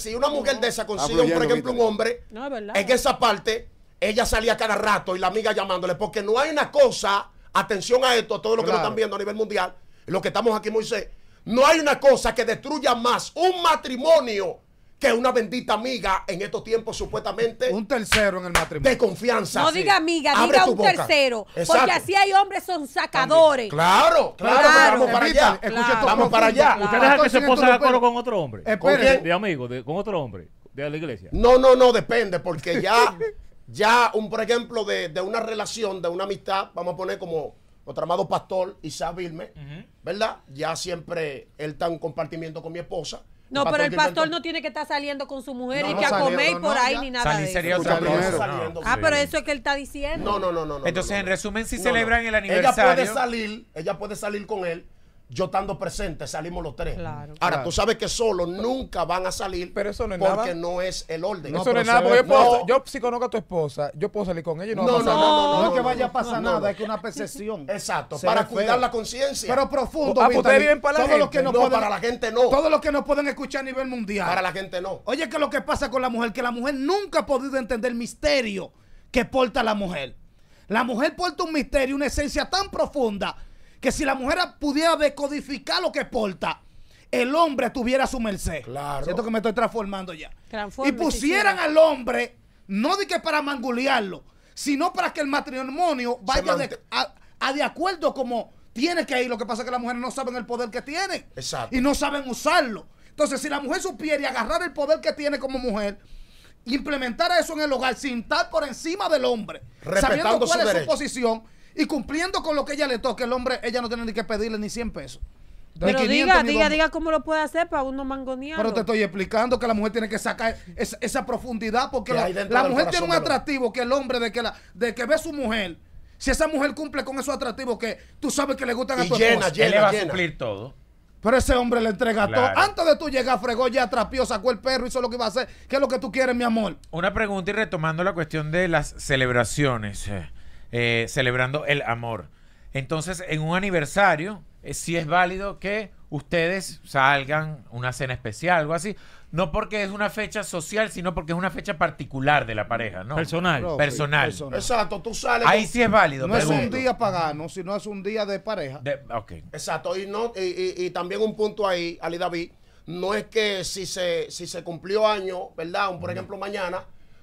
si, una, mujer de esa consigue, por ejemplo, un hombre, en esa parte, ella salía cada rato y la amiga llamándole, porque no hay una cosa, atención a esto, a todo lo que nos están viendo a nivel mundial, lo que estamos aquí, Moisés, no hay una cosa que destruya más un matrimonio que una bendita amiga en estos tiempos supuestamente. Un tercero en el matrimonio. De confianza. No diga amiga, diga un tercero. Porque así hay hombres son sacadores. Claro, claro, vamos para allá. Claro. vamos para allá. Usted deja que su esposa de con otro hombre. De amigo, de, con otro hombre. De la iglesia. No, no, no, depende, porque ya, ya un, por ejemplo, de, una relación, de una amistad, vamos a poner como otro amado pastor Isaac Vilme, ¿verdad? Ya siempre él está en compartimiento con mi esposa no, pero el pastor no tiene que estar saliendo con su mujer y que a comer por ahí ni nada. Salir sería otra cosa. Ah, pero eso es que él está diciendo. No, no, no, no. Entonces, en resumen, si celebran el aniversario. Ella puede salir, ella puede salir con él yo estando presente, salimos los tres. Ahora, tú sabes que solo nunca van a salir porque no es el orden. No, eso no es nada, yo, si conozco a tu esposa, yo puedo salir con ella y no, no, no, No, no, es que vaya a pasar nada, es que una percepción. Exacto, para cuidar la conciencia. Pero profundo, ah, pues para la gente. no, para la gente no. Todos los que nos pueden escuchar a nivel mundial. Para la gente no. Oye, que lo que pasa con la mujer, que la mujer nunca ha podido entender el misterio que porta la mujer. La mujer porta un misterio, una esencia tan profunda que si la mujer pudiera decodificar lo que porta, el hombre tuviera su merced. Siento que me estoy transformando ya. y pusieran al hombre, no de que para mangulearlo, sino para que el matrimonio vaya de, a, de acuerdo como tiene que ir. Lo que pasa es que las mujeres no saben el poder que tienen. Y no saben usarlo. Entonces, si la mujer supiera y agarrar el poder que tiene como mujer, implementar eso en el hogar sin estar por encima del hombre, sabiendo cuál es su posición y cumpliendo con lo que ella le toque, el hombre, ella no tiene ni que pedirle ni 100 pesos. Pero diga, diga, diga cómo lo puede hacer para uno mangonear. Pero te estoy explicando que la mujer tiene que sacar esa, profundidad porque la, mujer tiene un atractivo que el hombre de que, la, de que ve a su mujer, si esa mujer cumple con esos atractivos que tú sabes que le gustan a tu llena, esposa, llena, él le va a cumplir todo. Pero ese hombre le entrega todo. Antes de tú llegar, fregó, ya atrapió, sacó el perro, hizo lo que iba a hacer. ¿Qué es lo que tú quieres, mi amor? Una pregunta y retomando la cuestión de las celebraciones. Eh. Eh, celebrando el amor. Entonces, en un aniversario, Si eh, sí es válido que ustedes salgan una cena especial, algo así. No porque es una fecha social, sino porque es una fecha particular de la pareja, ¿no? Personal. personal. Exacto, tú sales. Ahí sí es válido. No es un día pagano, sino es un día de pareja. De, Exacto, y, no, y, y, también un punto ahí, Ali David, no es que si se, si se cumplió año, ¿verdad? por ejemplo, mañana,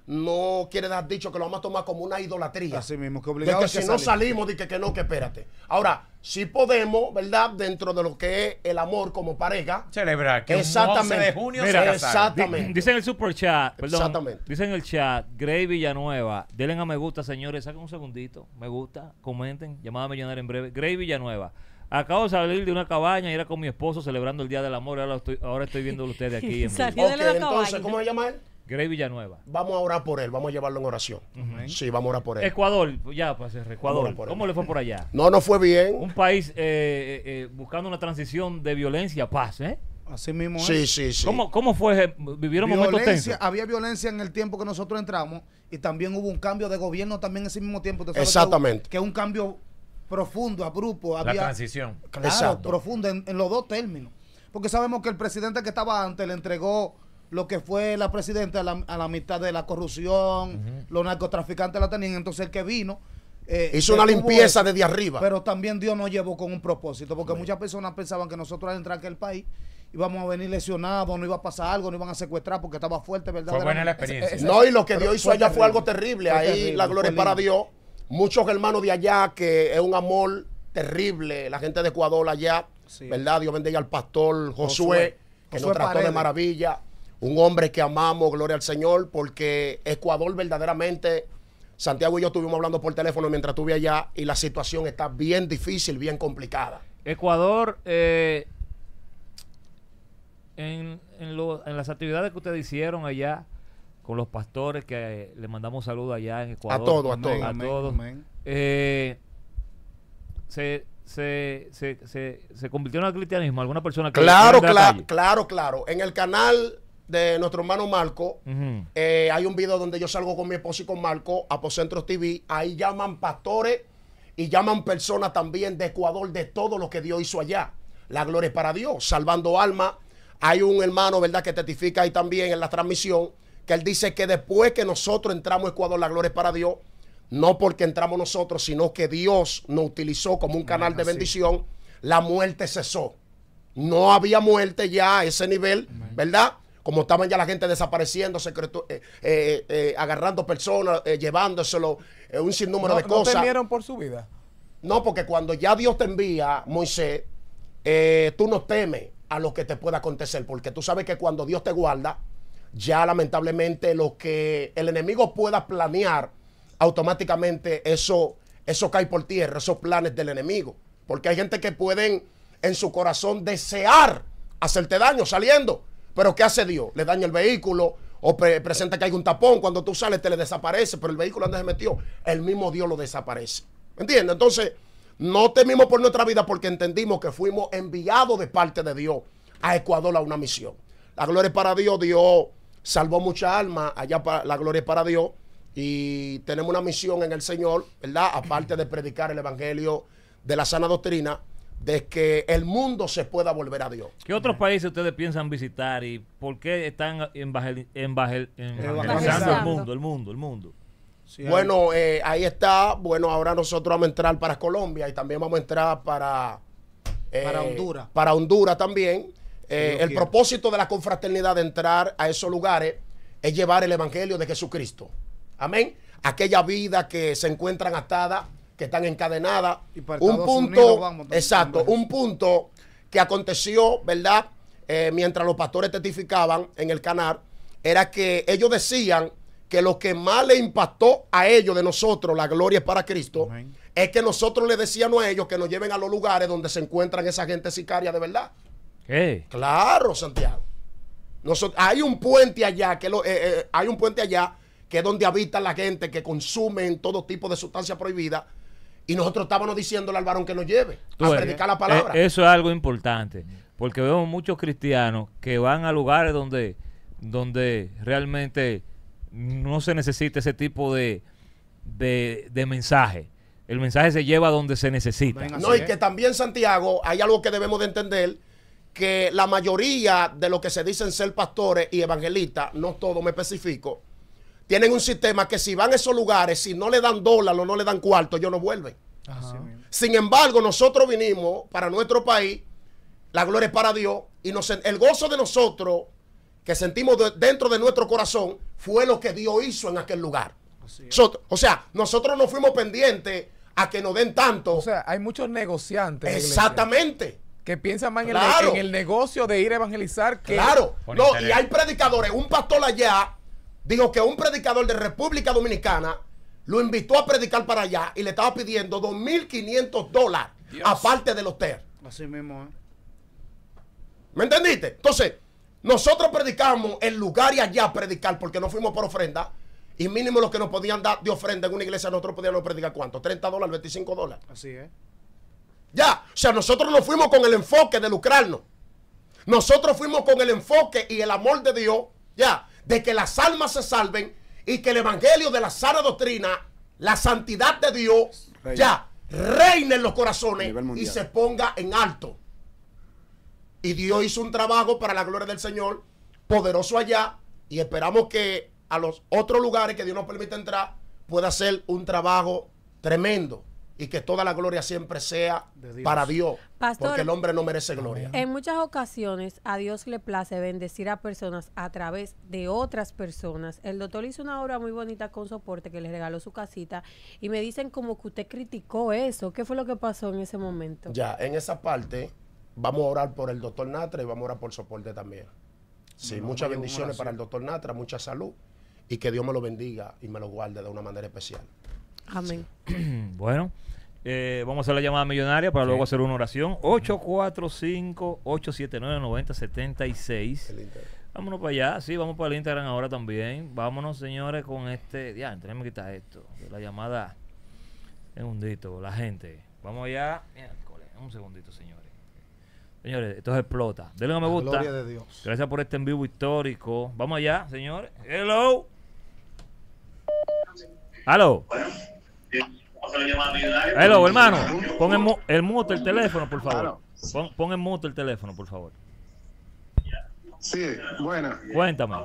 no quiere dar dicho que lo vamos a tomar como una idolatría. Así mismo, que obligado. que, si no salimos, y que, que no, que espérate. Ahora, si podemos, ¿verdad? Dentro de lo que es el amor como pareja. Celebrar que exactamente, de junio Exactamente. Dice el super chat, perdón. Exactamente. el chat, Grey Villanueva, denle a me gusta, señores, saquen un segundito, me gusta, comenten, llamada millonaria en breve. Gray Villanueva. Acabo de salir de una cabaña y era con mi esposo celebrando el Día del Amor. Ahora estoy, viendo estoy ustedes aquí. En la entonces, cabaña. ¿cómo se llama él? Grey Villanueva. Vamos a orar por él, vamos a llevarlo en oración. Sí, vamos a orar por él. Ecuador, ya, pues Ecuador, ¿cómo le fue por allá? No, no fue bien. Un país eh, eh, eh, buscando una transición de violencia a paz, ¿eh? Así mismo es. Sí, sí, sí. ¿Cómo, fue? ¿Vivieron momentos tensos? Había violencia en el tiempo que nosotros entramos y también hubo un cambio de gobierno también ese mismo tiempo. Exactamente. Que, es un cambio profundo, a Había, La transición. Claro, Exacto. profundo en los dos términos. Porque sabemos que el presidente que estaba antes le entregó lo que fue la presidenta a la, mitad de la corrupción, los narcotraficantes la tenían, entonces el que vino... Eh, hizo una limpieza desde arriba. Pero también Dios nos llevó con un propósito, porque muchas personas pensaban que nosotros al entrar en aquel país íbamos a venir lesionados, no iba a pasar algo, no iban a secuestrar porque estaba fuerte, ¿verdad? experiencia. no, y lo que Dios hizo allá fue algo terrible. Ahí la gloria es para Dios. Muchos hermanos de allá que es un amor terrible, la gente de Ecuador allá, ¿verdad? Dios bendiga al pastor Josué, que nos trató de maravilla un hombre que amamos, gloria al Señor, porque Ecuador verdaderamente, Santiago y yo estuvimos hablando por teléfono mientras estuve allá y la situación está bien difícil, bien complicada. Ecuador, eh, en, las actividades que ustedes hicieron allá, con los pastores que eh, le mandamos saludos allá en Ecuador. A todos, a todos. Eh, se, se, se, convirtió en el cristianismo? ¿Alguna persona que... Claro, claro, claro, claro. En el canal de nuestro hermano Marco. Eh, hay un video donde yo salgo con mi esposo y con Marco a Pocentros TV. Ahí llaman pastores y llaman personas también de Ecuador de todo lo que Dios hizo allá. La gloria es para Dios, salvando almas. Hay un hermano, ¿verdad?, que testifica ahí también en la transmisión, que él dice que después que nosotros entramos a Ecuador, la gloria es para Dios, no porque entramos nosotros, sino que Dios nos utilizó como un canal de bendición, la muerte cesó. No había muerte ya a ese nivel, ¿verdad? como estaban ya la gente desapareciendo, eh, eh, eh, agarrando personas, llevándoselo, un sinnúmero de cosas. ¿No temieron por su vida? No, porque cuando ya Dios te envía, Moisés, tú no temes a lo que te pueda acontecer, porque tú sabes que cuando Dios te guarda, ya lamentablemente lo que el enemigo pueda planear, automáticamente eso, eso cae por tierra, esos planes del enemigo. Porque hay gente que pueden en su corazón desear hacerte daño saliendo, pero ¿qué hace Dios? Le daña el vehículo o presenta que hay un tapón. Cuando tú sales te le desaparece, pero el vehículo donde se metió. El mismo Dios lo desaparece. ¿Entiendes? Entonces, no temimos por nuestra vida porque entendimos que fuimos enviados de parte de Dios a Ecuador a una misión. La gloria es para Dios. Dios salvó muchas almas. Allá para, la gloria es para Dios. Y tenemos una misión en el Señor, ¿verdad? Aparte de predicar el Evangelio de la sana doctrina, de que el mundo se pueda volver a Dios. ¿Qué otros países ustedes piensan visitar y por qué están en el mundo, el mundo, el mundo? Sí, bueno, eh, ahí está. Bueno, ahora nosotros vamos a entrar para Colombia y también vamos a entrar para, eh, para Honduras. Para Honduras también. Eh, el propósito de la confraternidad de entrar a esos lugares es llevar el Evangelio de Jesucristo. Amén. Aquella vida que se encuentran atada que están encadenadas. Y un punto, exacto, un punto que aconteció, ¿verdad? Eh, mientras los pastores testificaban en el canal, era que ellos decían que lo que más le impactó a ellos de nosotros, la gloria es para Cristo, es que nosotros le decíamos a ellos que nos lleven a los lugares donde se encuentran esa gente sicaria de verdad. Claro, Santiago. hay un puente allá, que lo, eh, eh, hay un puente allá que es donde habita la gente que consume todo tipo de sustancias prohibidas y nosotros estábamos diciéndole al varón que nos lleve a predicar la eh, palabra. eso es algo importante. Porque vemos muchos cristianos que van a lugares donde, donde realmente no se necesita ese tipo de, mensaje. El mensaje se lleva donde se necesita. no, y que también, Santiago, hay algo que debemos de entender que la mayoría de los que se dicen ser pastores y evangelistas, no todo me especifico, tienen un sistema que si van a esos lugares, si no le dan dólar o no le dan cuarto, ellos no vuelven. Sin embargo, nosotros vinimos para nuestro país, la gloria es para Dios, y el gozo de nosotros que sentimos dentro de nuestro corazón fue lo que Dios hizo en aquel lugar. o sea, nosotros no fuimos pendientes a que nos den tanto. O sea, hay muchos negociantes. Exactamente. Que piensan más en, el, negocio de ir a evangelizar que... Claro. No, y hay predicadores, un pastor allá Dijo que un predicador de República Dominicana lo invitó a predicar para allá y le estaba pidiendo 2.500 dólares aparte del hotel. Así mismo, ¿eh? ¿Me entendiste? Entonces, nosotros predicamos en lugar y allá predicar porque no fuimos por ofrenda. Y mínimo lo que nos podían dar de ofrenda en una iglesia, nosotros podíamos predicar cuánto? 30 dólares, 25 dólares. Así es. Ya, o sea, nosotros no fuimos con el enfoque de lucrarnos. Nosotros fuimos con el enfoque y el amor de Dios, ya, de que las almas se salven y que el evangelio de la sana doctrina, la santidad de Dios, ya reine en los corazones y se ponga en alto. Y Dios hizo un trabajo para la gloria del Señor, poderoso allá, y esperamos que a los otros lugares que Dios nos permite entrar pueda hacer un trabajo tremendo y que toda la gloria siempre sea para Dios, porque el hombre no merece gloria. En muchas ocasiones a Dios le place bendecir a personas a través de otras personas. El doctor hizo una obra muy bonita con soporte que le regaló su casita y me dicen como que usted criticó eso. ¿Qué fue lo que pasó en ese momento? Ya, en esa parte vamos a orar por el doctor Natra y vamos a orar por soporte también. Sí, muchas bendiciones para el doctor Natra, mucha salud y que Dios me lo bendiga y me lo guarde de una manera especial. Amén. bueno. Eh, vamos a hacer la llamada millonaria para luego hacer una oración. 845-879-9076. Vámonos para allá, sí, vamos para el Instagram ahora también. Vámonos, señores, con este. Ya, tenemos que quitar esto. La llamada es un la gente. Vamos allá. un segundito, señores. Señores, esto explota. Denle a me gusta. Gloria de Dios. Gracias por este en vivo histórico. Vamos allá, señores. Hello. Hello. Hello, hermano, pon el, el mute el teléfono, por favor. Pon, el mute el teléfono, por favor. Sí, bueno. Cuéntame.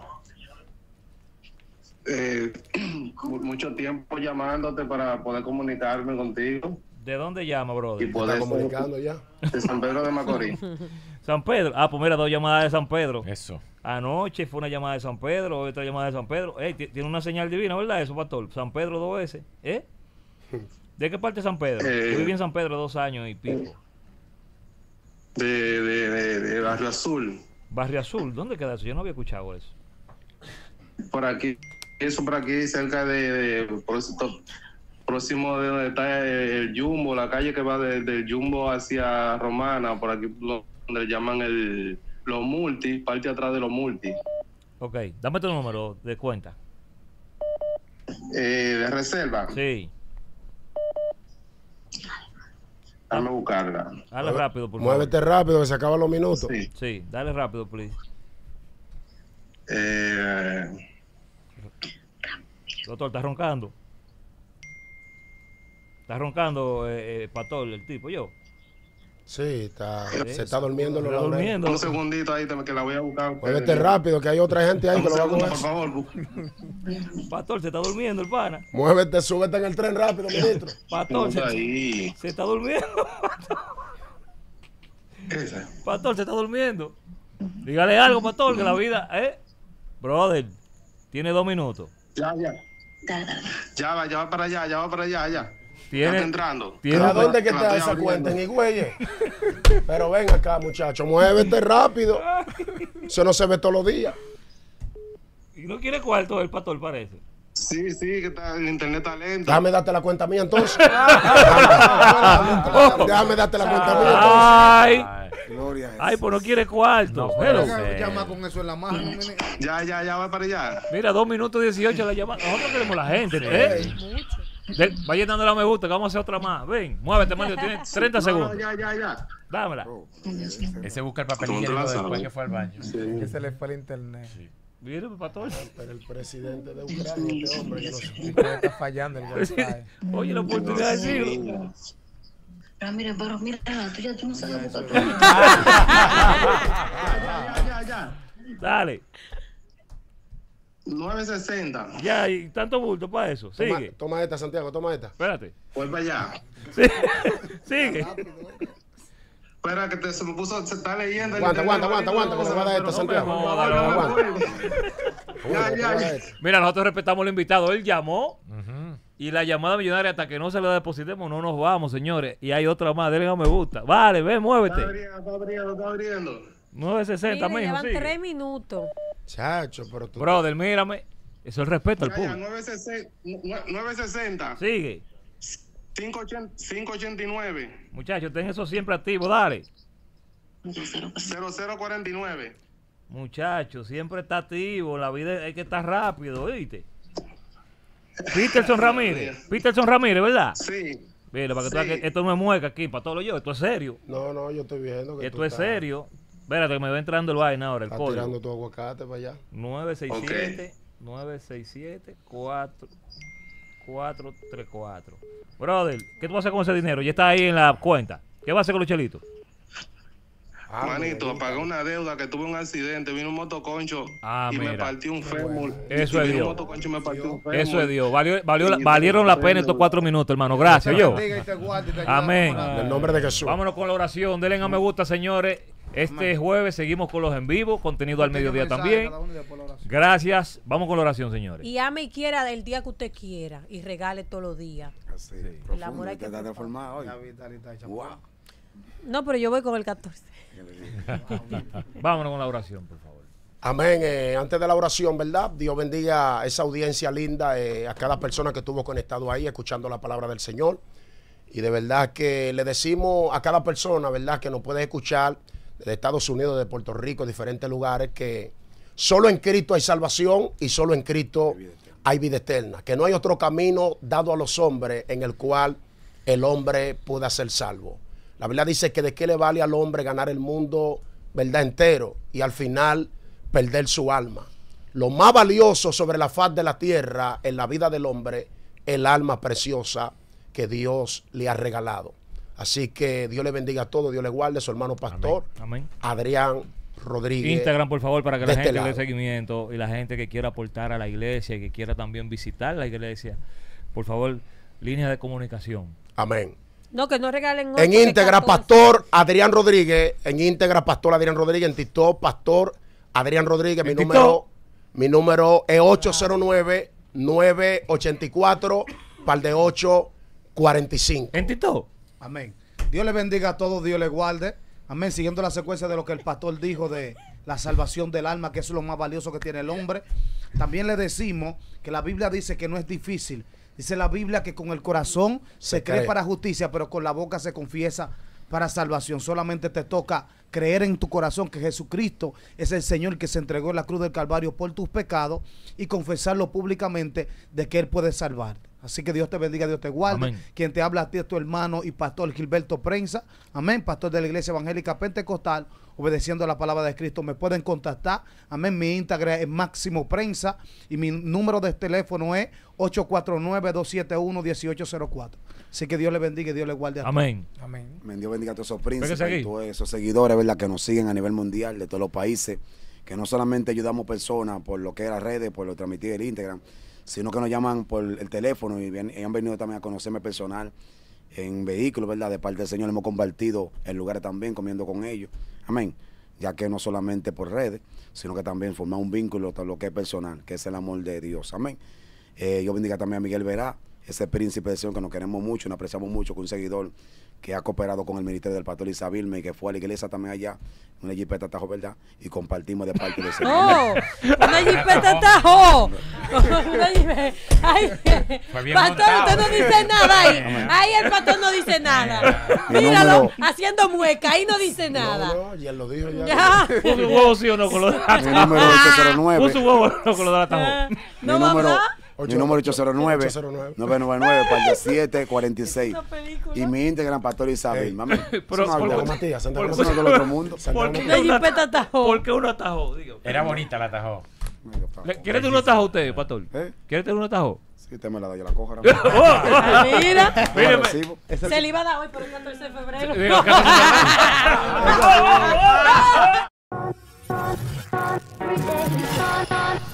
Eh, mucho tiempo llamándote para poder comunicarme contigo. ¿De dónde llama, brother? Y poder comunicando ya. De San Pedro de Macorís. San Pedro. Ah, pues mira, dos llamadas de San Pedro. Eso. Anoche fue una llamada de San Pedro, otra llamada de San Pedro. tiene una señal divina, ¿verdad? Eso, Pastor. San Pedro dos s ¿Eh? ¿De qué parte de San Pedro? Yo eh, viví en San Pedro dos años y pico. De, de, Barrio Azul. Barrio Azul, ¿dónde queda eso? Yo no había escuchado eso. Por aquí, eso por aquí, cerca de, próximo de donde está el, Jumbo, la calle que va del Jumbo hacia Romana, por aquí donde llaman el, los multi, parte atrás de los multi. Ok, dame tu número de cuenta. Eh, de reserva. Sí. buscarla. Dale rápido, por favor. Muévete rápido, que se acaban los minutos. Sí, sí dale rápido, please. Eh... Doctor, está roncando. estás roncando, eh, eh Pastor, el tipo, yo. Sí, está, se está durmiendo. Un segundito ahí que la voy a buscar. Muévete pues, rápido, que hay otra gente ahí que lo va a Por favor. Pastor, se está durmiendo el pana. Muévete, súbete en el tren rápido, ministro. Pastor, se, se, está durmiendo. Pastor, se está durmiendo. Dígale algo, Pastor, que la vida, ¿eh? Brother, tiene dos minutos. Ya, ya. Ya va, ya va para allá, ya va para allá, allá está entrando. ¿A dónde que está esa cuenta? En Higüeye. Pero ven acá, muchacho, muévete rápido. Eso no se ve todos los días. ¿Y no quiere cuarto el pastor, parece? Sí, sí, que está, el internet lento. Déjame darte la cuenta mía entonces. Déjame darte la cuenta mía entonces. Ay. Gloria a Ay, pues no quiere cuarto. No, pero ya con eso en la mano. Ya, ya, ya va para allá. Mira, dos minutos 18 la llamada. Nosotros queremos la gente, ¿eh? Mucho. De, va llenando la me gusta, que vamos a hacer otra más. Ven, muévete, Mario, tienes 30 segundos. ya, ya, ya. Dámela. Oh. Ese busca el papel higiénico después que fue al baño. Que se le fue el internet. Sí. Mira, Pero el presidente de Ucrania, este hombre, yo está fallando el Oye, la oportunidad de decirlo. Pero mire, pero mira, tú ya tú no sabes ya, ya, ya. Dale. 960. Ya, y tanto bulto para eso. Sigue. Toma, esta, Santiago, toma esta. Espérate. vuelve allá. Sí. Sigue. Espera, que te, se me puso, se está leyendo. Aguanta, aguanta, aguanta, aguanta, que se va a dar esto, Santiago. Ya, ya. Mira, nosotros respetamos al invitado. Él llamó. Y la llamada millonaria, hasta que no se la depositemos, no nos vamos, señores. Y hay otra más, déle me gusta. Vale, ve muévete. Está abriendo, está 960, Mire, Llevan tres minutos. Chacho, pero tú. Brother, mírame. Eso es respeto al público. 960. Sigue. 589. Muchachos, ten eso siempre activo, dale. 0049. Muchacho, siempre está activo. La vida hay que estar rápido, ¿oíste? Peterson Ramírez. Peterson Ramírez, ¿verdad? Sí. Mira, para que tú esto no es mueca aquí, para todo lo yo, esto es serio. No, no, yo estoy viendo que. Esto es serio. Espérate, que me va entrando el vaina ahora, el Está tirando tu aguacate para allá. 967 967 4 434. Brother, ¿qué tú vas a hacer con ese dinero? Ya está ahí en la cuenta. ¿Qué vas a hacer con los chelitos? Ah, Manito, pagué una deuda que tuve un accidente, vino un motoconcho y me partió un fémur. Eso es Dios. Eso es Dios. Valió, valieron la pena estos cuatro minutos, hermano. Gracias, yo. Amén. En el nombre de Jesús. Vámonos con la oración. Denle a me gusta, señores. Este jueves seguimos con los en vivo, contenido al mediodía también. Gracias. Vamos con la oración, señores. Y ame y quiera el día que usted quiera y regale todos los días. Así, es. el amor hay que transformado hoy. No, pero yo voy con el 14. Vámonos con la oración, por favor. Amén. Eh, antes de la oración, ¿verdad? Dios bendiga esa audiencia linda, eh, a cada persona que estuvo conectado ahí, escuchando la palabra del Señor. Y de verdad que le decimos a cada persona, ¿verdad? Que nos puede escuchar de Estados Unidos, de Puerto Rico, diferentes lugares, que solo en Cristo hay salvación y solo en Cristo hay vida eterna, que no hay otro camino dado a los hombres en el cual el hombre pueda ser salvo. La Biblia dice que de qué le vale al hombre ganar el mundo, ¿verdad? Entero y al final perder su alma. Lo más valioso sobre la faz de la tierra en la vida del hombre, el alma preciosa que Dios le ha regalado. Así que Dios le bendiga a todos, Dios le guarde, su hermano pastor, Adrián Rodríguez. Instagram, por favor, para que la gente le dé seguimiento y la gente que quiera aportar a la iglesia y que quiera también visitar la iglesia, por favor, línea de comunicación. Amén. No, que no regalen. En íntegra, Pastor Adrián Rodríguez. En íntegra, Pastor Adrián Rodríguez. En TikTok, Pastor Adrián Rodríguez. Mi número, mi número es 809-984, de 845. ¿En TikTok? Amén. Dios le bendiga a todos, Dios le guarde. Amén. Siguiendo la secuencia de lo que el pastor dijo de la salvación del alma, que es lo más valioso que tiene el hombre. También le decimos que la Biblia dice que no es difícil. Dice la Biblia que con el corazón se, cree, cree para justicia, pero con la boca se confiesa para salvación. Solamente te toca creer en tu corazón que Jesucristo es el Señor que se entregó en la cruz del Calvario por tus pecados y confesarlo públicamente de que Él puede salvarte. Así que Dios te bendiga, Dios te guarde. Quien te habla a ti es tu hermano y pastor Gilberto Prensa. Amén. Pastor de la Iglesia Evangélica Pentecostal, obedeciendo la palabra de Cristo. Me pueden contactar. Amén. Mi Instagram es Máximo Prensa y mi número de teléfono es 849-271-1804. Así que Dios le bendiga y Dios le guarde. A Amén. Amén. Amén. Dios bendiga a todos esos príncipes y todos esos seguidores, ¿verdad? Que nos siguen a nivel mundial de todos los países. Que no solamente ayudamos personas por lo que es las redes, por lo transmitir el Instagram sino que nos llaman por el teléfono y, han venido también a conocerme personal en vehículos, ¿verdad? De parte del Señor hemos compartido el lugar también, comiendo con ellos. Amén. Ya que no solamente por redes, sino que también formar un vínculo tal lo que es personal, que es el amor de Dios. Amén. Eh, yo bendiga también a Miguel Verá, ese príncipe del Señor que nos queremos mucho, nos apreciamos mucho, que un seguidor que ha cooperado con el Ministerio del Pastor Isabel y que fue a la iglesia también allá, una jipeta Tajo, ¿verdad? Y compartimos de parte de ese. No, ¡Una jipeta Tajo! ¡Ay! Pastor, usted no dice nada ahí. Ahí el pastor no dice nada. Míralo, haciendo mueca, ahí no dice nada. No, ya lo dijo ya. Puso huevo sí o no con lo de la ah. Puso huevo no con lo de ah. ¿No mamá! mi número 809 999 47 46 y mi Instagram Pastor Isabel. Mami, pero Matías, otro mundo. ¿Por qué uno atajó? Era bonita la atajó. ¿Quiere tener un atajo usted, Pastor? ¿Quiere tener un atajó? Sí, usted me la da, yo la cojo ahora ah, Mira, se le iba a dar hoy, pero el 14 de febrero.